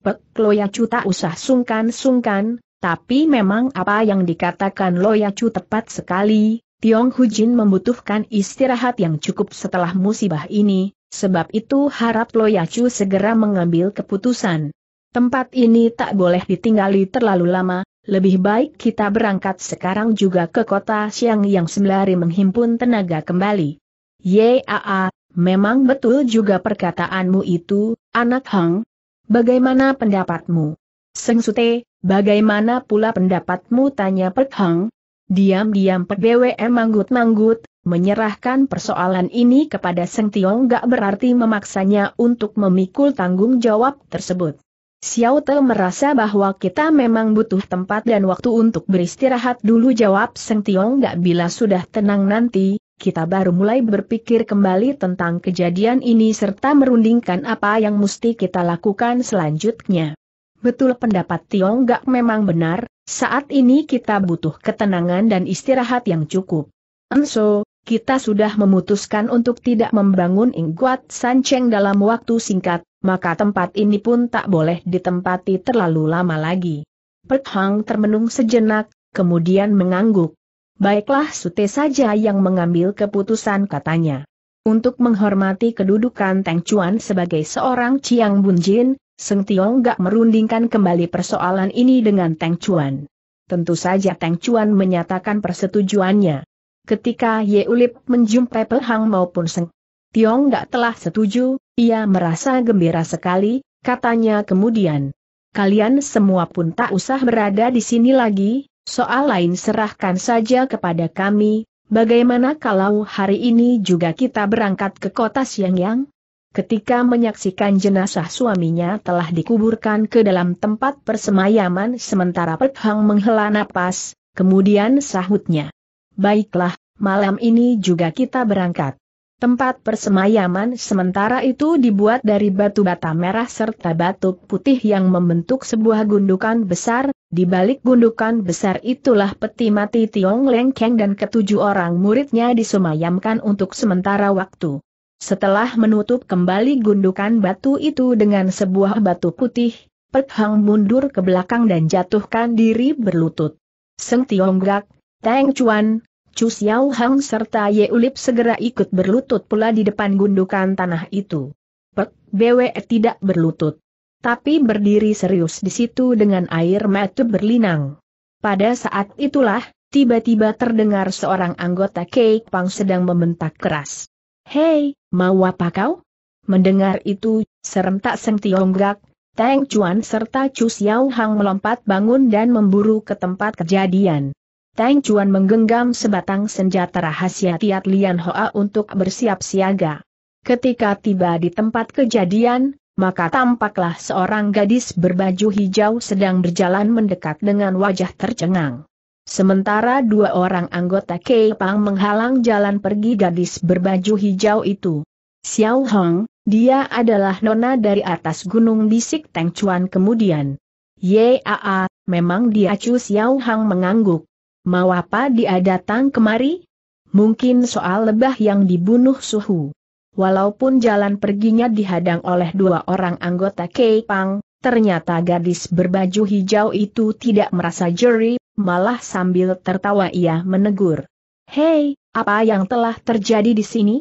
A: Pek Loyacu tak usah sungkan-sungkan, tapi memang apa yang dikatakan Loyacu tepat sekali, Tiong Hujin membutuhkan istirahat yang cukup setelah musibah ini, sebab itu harap Lo Loyacu segera mengambil keputusan. Tempat ini tak boleh ditinggali terlalu lama, lebih baik kita berangkat sekarang juga ke kota Siang yang sembari menghimpun tenaga kembali. Yaa, memang betul juga perkataanmu itu, anak Hang. Bagaimana pendapatmu? Seng Sute, bagaimana pula pendapatmu tanya Pek Hang, Diam-diam PBWM manggut-manggut, menyerahkan persoalan ini kepada Seng Tiong gak berarti memaksanya untuk memikul tanggung jawab tersebut. Xiao Te merasa bahwa kita memang butuh tempat dan waktu untuk beristirahat dulu jawab Seng Tiong gak bila sudah tenang nanti, kita baru mulai berpikir kembali tentang kejadian ini serta merundingkan apa yang mesti kita lakukan selanjutnya. Betul pendapat Tiong gak memang benar, saat ini kita butuh ketenangan dan istirahat yang cukup. Enso, kita sudah memutuskan untuk tidak membangun Ingguat Sanceng dalam waktu singkat, maka tempat ini pun tak boleh ditempati terlalu lama lagi. Pek Hang termenung sejenak, kemudian mengangguk. Baiklah Sute saja yang mengambil keputusan katanya. Untuk menghormati kedudukan Teng Chuan sebagai seorang Chiang Jin. Seng Tiong gak merundingkan kembali persoalan ini dengan Teng Chuan. Tentu saja Teng Chuan menyatakan persetujuannya. Ketika Ye Ulip menjumpai Pelhang maupun Seng Tiong gak telah setuju, ia merasa gembira sekali, katanya kemudian. Kalian semua pun tak usah berada di sini lagi, soal lain serahkan saja kepada kami, bagaimana kalau hari ini juga kita berangkat ke kota Siang Yang? ketika menyaksikan jenazah suaminya telah dikuburkan ke dalam tempat persemayaman sementara Pek menghela napas, kemudian sahutnya. Baiklah, malam ini juga kita berangkat. Tempat persemayaman sementara itu dibuat dari batu bata merah serta batu putih yang membentuk sebuah gundukan besar, di balik gundukan besar itulah peti mati Tiong Lengkeng dan ketujuh orang muridnya disemayamkan untuk sementara waktu. Setelah menutup kembali gundukan batu itu dengan sebuah batu putih, Pek Hang mundur ke belakang dan jatuhkan diri berlutut. Seng Tionggak, Teng Chuan, Chu Xiao Hang serta Ye Ulip segera ikut berlutut pula di depan gundukan tanah itu. Pek Bwe tidak berlutut. Tapi berdiri serius di situ dengan air mata berlinang. Pada saat itulah, tiba-tiba terdengar seorang anggota Kei Pang sedang membentak keras. Hei, mau apa kau? Mendengar itu, serentak Seng Tang Tang Chuan serta Chu Xiao Hang melompat bangun dan memburu ke tempat kejadian. Tang Chuan menggenggam sebatang senjata rahasia Tiat Lian Hoa untuk bersiap siaga. Ketika tiba di tempat kejadian, maka tampaklah seorang gadis berbaju hijau sedang berjalan mendekat dengan wajah tercengang. Sementara dua orang anggota Kepang menghalang jalan pergi gadis berbaju hijau itu. Xiao Hong, dia adalah nona dari atas gunung bisik Teng Chuan kemudian. Yaa, memang dia Chu Xiao Hong mengangguk. Mau apa dia datang kemari? Mungkin soal lebah yang dibunuh suhu. Walaupun jalan perginya dihadang oleh dua orang anggota Kepang, ternyata gadis berbaju hijau itu tidak merasa jeri malah sambil tertawa ia menegur. Hei, apa yang telah terjadi di sini?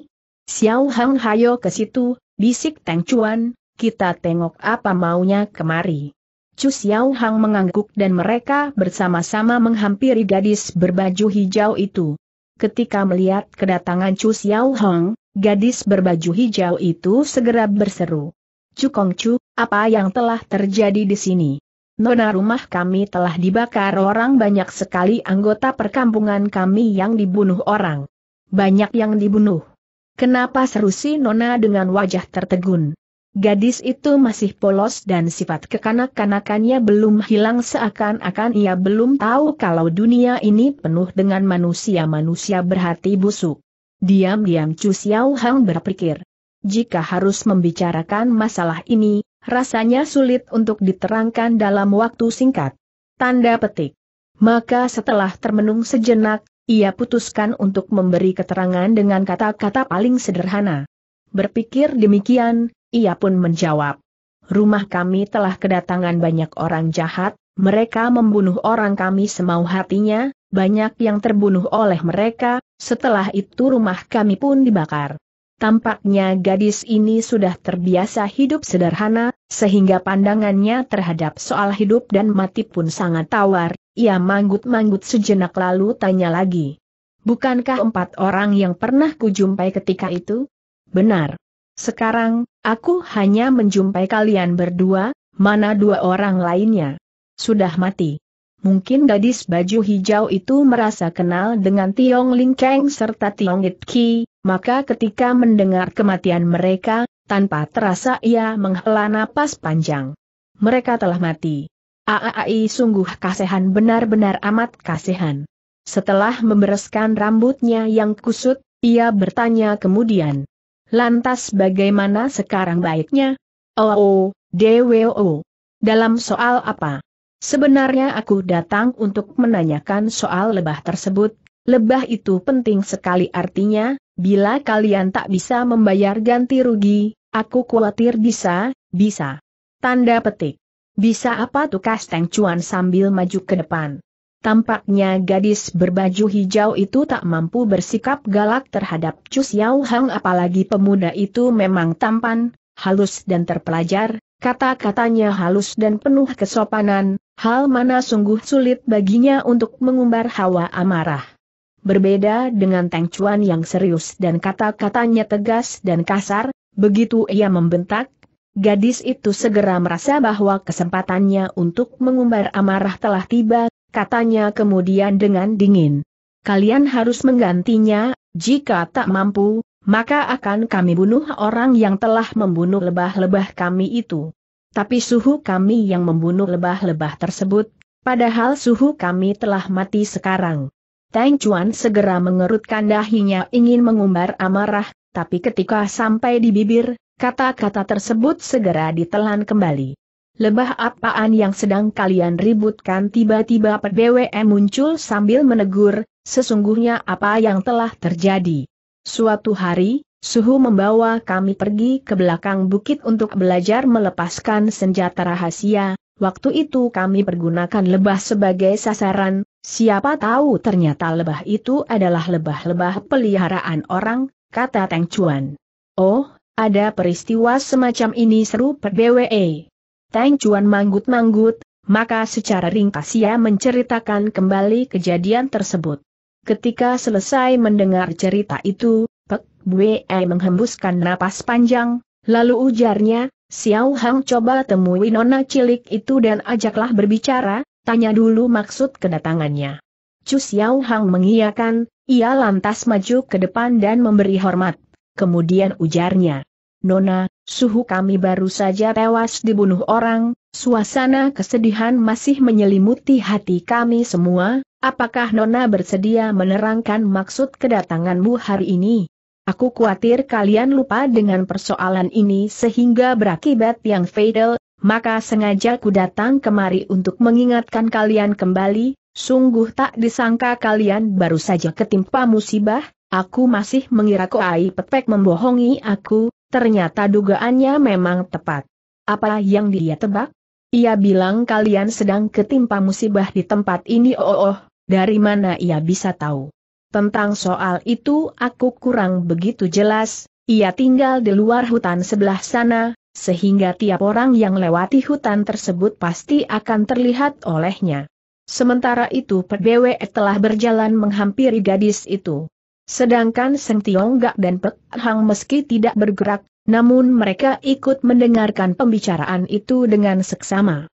A: Xiao Hang Hayo ke situ, bisik Teng Chuan, kita tengok apa maunya kemari. Chu Xiao Hang mengangguk dan mereka bersama-sama menghampiri gadis berbaju hijau itu. Ketika melihat kedatangan Chu Xiao Hang, gadis berbaju hijau itu segera berseru. Chu Kong Chu, apa yang telah terjadi di sini? Nona rumah kami telah dibakar orang banyak sekali anggota perkampungan kami yang dibunuh orang. Banyak yang dibunuh. Kenapa seru si Nona dengan wajah tertegun? Gadis itu masih polos dan sifat kekanak-kanakannya belum hilang seakan-akan ia belum tahu kalau dunia ini penuh dengan manusia-manusia berhati busuk. Diam-diam Chu Hang berpikir. Jika harus membicarakan masalah ini, rasanya sulit untuk diterangkan dalam waktu singkat. Tanda petik. Maka setelah termenung sejenak, ia putuskan untuk memberi keterangan dengan kata-kata paling sederhana. Berpikir demikian, ia pun menjawab. Rumah kami telah kedatangan banyak orang jahat, mereka membunuh orang kami semau hatinya, banyak yang terbunuh oleh mereka, setelah itu rumah kami pun dibakar. Tampaknya gadis ini sudah terbiasa hidup sederhana, sehingga pandangannya terhadap soal hidup dan mati pun sangat tawar, ia manggut-manggut sejenak lalu tanya lagi. Bukankah empat orang yang pernah kujumpai ketika itu? Benar. Sekarang, aku hanya menjumpai kalian berdua, mana dua orang lainnya. Sudah mati. Mungkin gadis baju hijau itu merasa kenal dengan Tiong Ling Kang serta Tiong It Ki, maka ketika mendengar kematian mereka, tanpa terasa ia menghela napas panjang. Mereka telah mati. Aai sungguh kasihan benar-benar amat kasihan. Setelah membereskan rambutnya yang kusut, ia bertanya kemudian. Lantas bagaimana sekarang baiknya? Oh, oh DWO. Oh. Dalam soal apa? Sebenarnya aku datang untuk menanyakan soal lebah tersebut. Lebah itu penting sekali artinya, Bila kalian tak bisa membayar ganti rugi, aku khawatir bisa, bisa. Tanda petik. Bisa apa tuh Kasteng Cuan sambil maju ke depan. Tampaknya gadis berbaju hijau itu tak mampu bersikap galak terhadap Chu Xiao Hang apalagi pemuda itu memang tampan, halus dan terpelajar, kata-katanya halus dan penuh kesopanan, hal mana sungguh sulit baginya untuk mengumbar hawa amarah berbeda dengan Teng Chuan yang serius dan kata-katanya tegas dan kasar, begitu ia membentak, gadis itu segera merasa bahwa kesempatannya untuk mengumbar amarah telah tiba, katanya kemudian dengan dingin. Kalian harus menggantinya, jika tak mampu, maka akan kami bunuh orang yang telah membunuh lebah-lebah kami itu. Tapi suhu kami yang membunuh lebah-lebah tersebut, padahal suhu kami telah mati sekarang. Tang Chuan segera mengerutkan dahinya ingin mengumbar amarah, tapi ketika sampai di bibir, kata-kata tersebut segera ditelan kembali. Lebah apaan yang sedang kalian ributkan tiba-tiba PBWM muncul sambil menegur, sesungguhnya apa yang telah terjadi. Suatu hari, Suhu membawa kami pergi ke belakang bukit untuk belajar melepaskan senjata rahasia, waktu itu kami pergunakan lebah sebagai sasaran, Siapa tahu ternyata lebah itu adalah lebah-lebah peliharaan orang, kata Teng Chuan. Oh, ada peristiwa semacam ini seru per BWE. Teng Chuan manggut-manggut, maka secara ringkas ia menceritakan kembali kejadian tersebut. Ketika selesai mendengar cerita itu, Pek Bwe menghembuskan napas panjang, lalu ujarnya, Xiao Hang coba temui nona cilik itu dan ajaklah berbicara, Tanya dulu maksud kedatangannya. Chu Xiao Hang mengiyakan, ia lantas maju ke depan dan memberi hormat. Kemudian ujarnya, Nona, suhu kami baru saja tewas dibunuh orang, suasana kesedihan masih menyelimuti hati kami semua, apakah Nona bersedia menerangkan maksud kedatanganmu hari ini? Aku khawatir kalian lupa dengan persoalan ini sehingga berakibat yang fatal, maka sengaja ku datang kemari untuk mengingatkan kalian kembali, sungguh tak disangka kalian baru saja ketimpa musibah, aku masih mengira ai Petek membohongi aku, ternyata dugaannya memang tepat. Apa yang dia tebak? Ia bilang kalian sedang ketimpa musibah di tempat ini oh oh, oh dari mana ia bisa tahu? Tentang soal itu aku kurang begitu jelas, ia tinggal di luar hutan sebelah sana, sehingga tiap orang yang lewati hutan tersebut pasti akan terlihat olehnya. Sementara itu PBW telah berjalan menghampiri gadis itu. Sedangkan Seng Tionggak dan Pek Hang meski tidak bergerak, namun mereka ikut mendengarkan pembicaraan itu dengan seksama.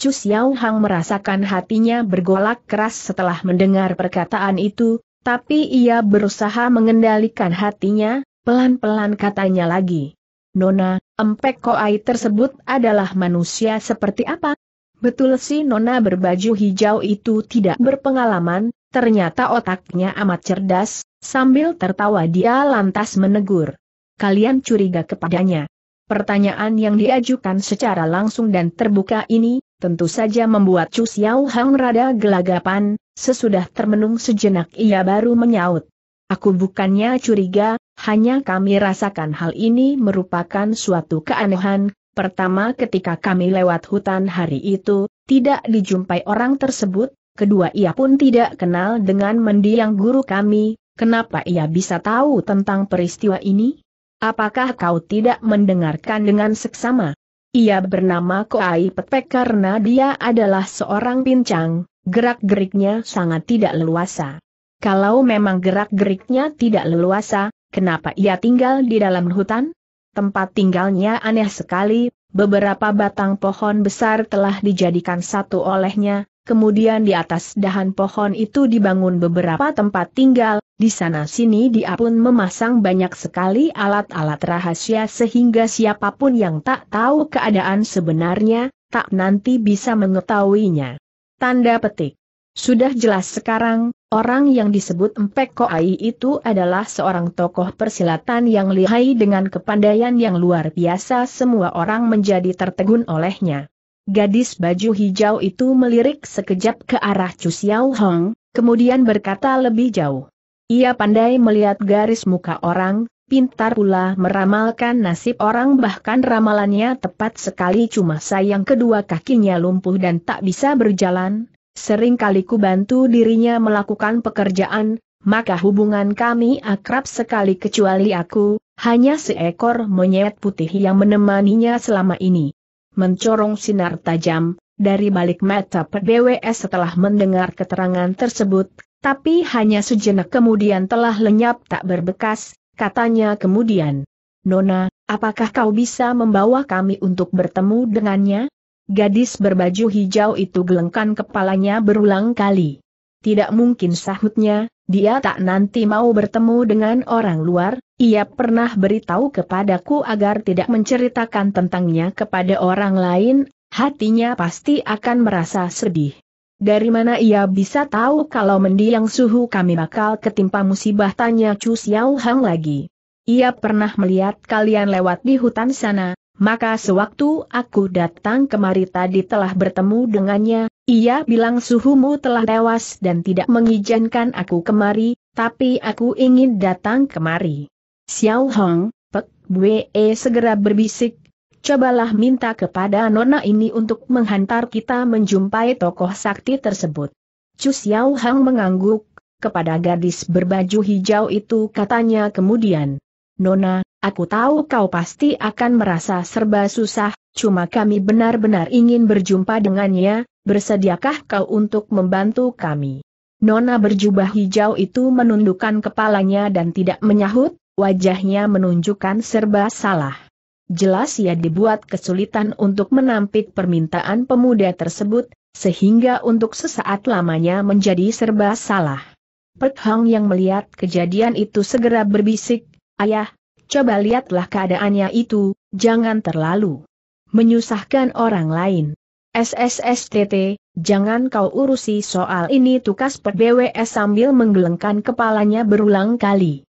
A: Chu Xiao Hang merasakan hatinya bergolak keras setelah mendengar perkataan itu, tapi ia berusaha mengendalikan hatinya, pelan-pelan katanya lagi. Nona, empek koai tersebut adalah manusia seperti apa? Betul si Nona berbaju hijau itu tidak berpengalaman, ternyata otaknya amat cerdas, sambil tertawa dia lantas menegur. Kalian curiga kepadanya. Pertanyaan yang diajukan secara langsung dan terbuka ini, tentu saja membuat Chu Xiao Hang rada gelagapan, sesudah termenung sejenak ia baru menyaut. Aku bukannya curiga, hanya kami rasakan hal ini merupakan suatu keanehan, pertama ketika kami lewat hutan hari itu, tidak dijumpai orang tersebut, kedua ia pun tidak kenal dengan mendiang guru kami, kenapa ia bisa tahu tentang peristiwa ini? Apakah kau tidak mendengarkan dengan seksama? Ia bernama Koai Petek karena dia adalah seorang pincang, gerak-geriknya sangat tidak leluasa. Kalau memang gerak-geriknya tidak leluasa, Kenapa ia tinggal di dalam hutan? Tempat tinggalnya aneh sekali, beberapa batang pohon besar telah dijadikan satu olehnya, kemudian di atas dahan pohon itu dibangun beberapa tempat tinggal, di sana-sini dia pun memasang banyak sekali alat-alat rahasia sehingga siapapun yang tak tahu keadaan sebenarnya, tak nanti bisa mengetahuinya. Tanda petik. Sudah jelas sekarang, Orang yang disebut Empek Koai itu adalah seorang tokoh persilatan yang lihai dengan kepandaian yang luar biasa semua orang menjadi tertegun olehnya. Gadis baju hijau itu melirik sekejap ke arah Chu Xiao Hong, kemudian berkata lebih jauh. Ia pandai melihat garis muka orang, pintar pula meramalkan nasib orang bahkan ramalannya tepat sekali cuma sayang kedua kakinya lumpuh dan tak bisa berjalan, sering kali ku bantu dirinya melakukan pekerjaan, maka hubungan kami akrab sekali kecuali aku, hanya seekor monyet putih yang menemaninya selama ini. Mencorong sinar tajam, dari balik mata PBWS setelah mendengar keterangan tersebut, tapi hanya sejenak kemudian telah lenyap tak berbekas, katanya kemudian. Nona, apakah kau bisa membawa kami untuk bertemu dengannya? Gadis berbaju hijau itu gelengkan kepalanya berulang kali. Tidak mungkin sahutnya, dia tak nanti mau bertemu dengan orang luar, ia pernah beritahu kepadaku agar tidak menceritakan tentangnya kepada orang lain, hatinya pasti akan merasa sedih. Dari mana ia bisa tahu kalau mendiang suhu kami bakal ketimpa musibah tanya Chu Xiao Hang lagi. Ia pernah melihat kalian lewat di hutan sana, maka sewaktu aku datang kemari tadi telah bertemu dengannya, ia bilang suhumu telah tewas dan tidak mengizinkan aku kemari, tapi aku ingin datang kemari. Xiao Hong, Pek Bwe segera berbisik, cobalah minta kepada nona ini untuk menghantar kita menjumpai tokoh sakti tersebut. Chu Xiao Hong mengangguk, kepada gadis berbaju hijau itu katanya kemudian. Nona, Aku tahu kau pasti akan merasa serba susah, cuma kami benar-benar ingin berjumpa dengannya, bersediakah kau untuk membantu kami? Nona berjubah hijau itu menundukkan kepalanya dan tidak menyahut, wajahnya menunjukkan serba salah. Jelas ia dibuat kesulitan untuk menampik permintaan pemuda tersebut, sehingga untuk sesaat lamanya menjadi serba salah. Pek yang melihat kejadian itu segera berbisik, Ayah, coba lihatlah keadaannya itu, jangan terlalu menyusahkan orang lain. SSSTT, jangan kau urusi soal ini tukas PBWS sambil menggelengkan kepalanya berulang kali.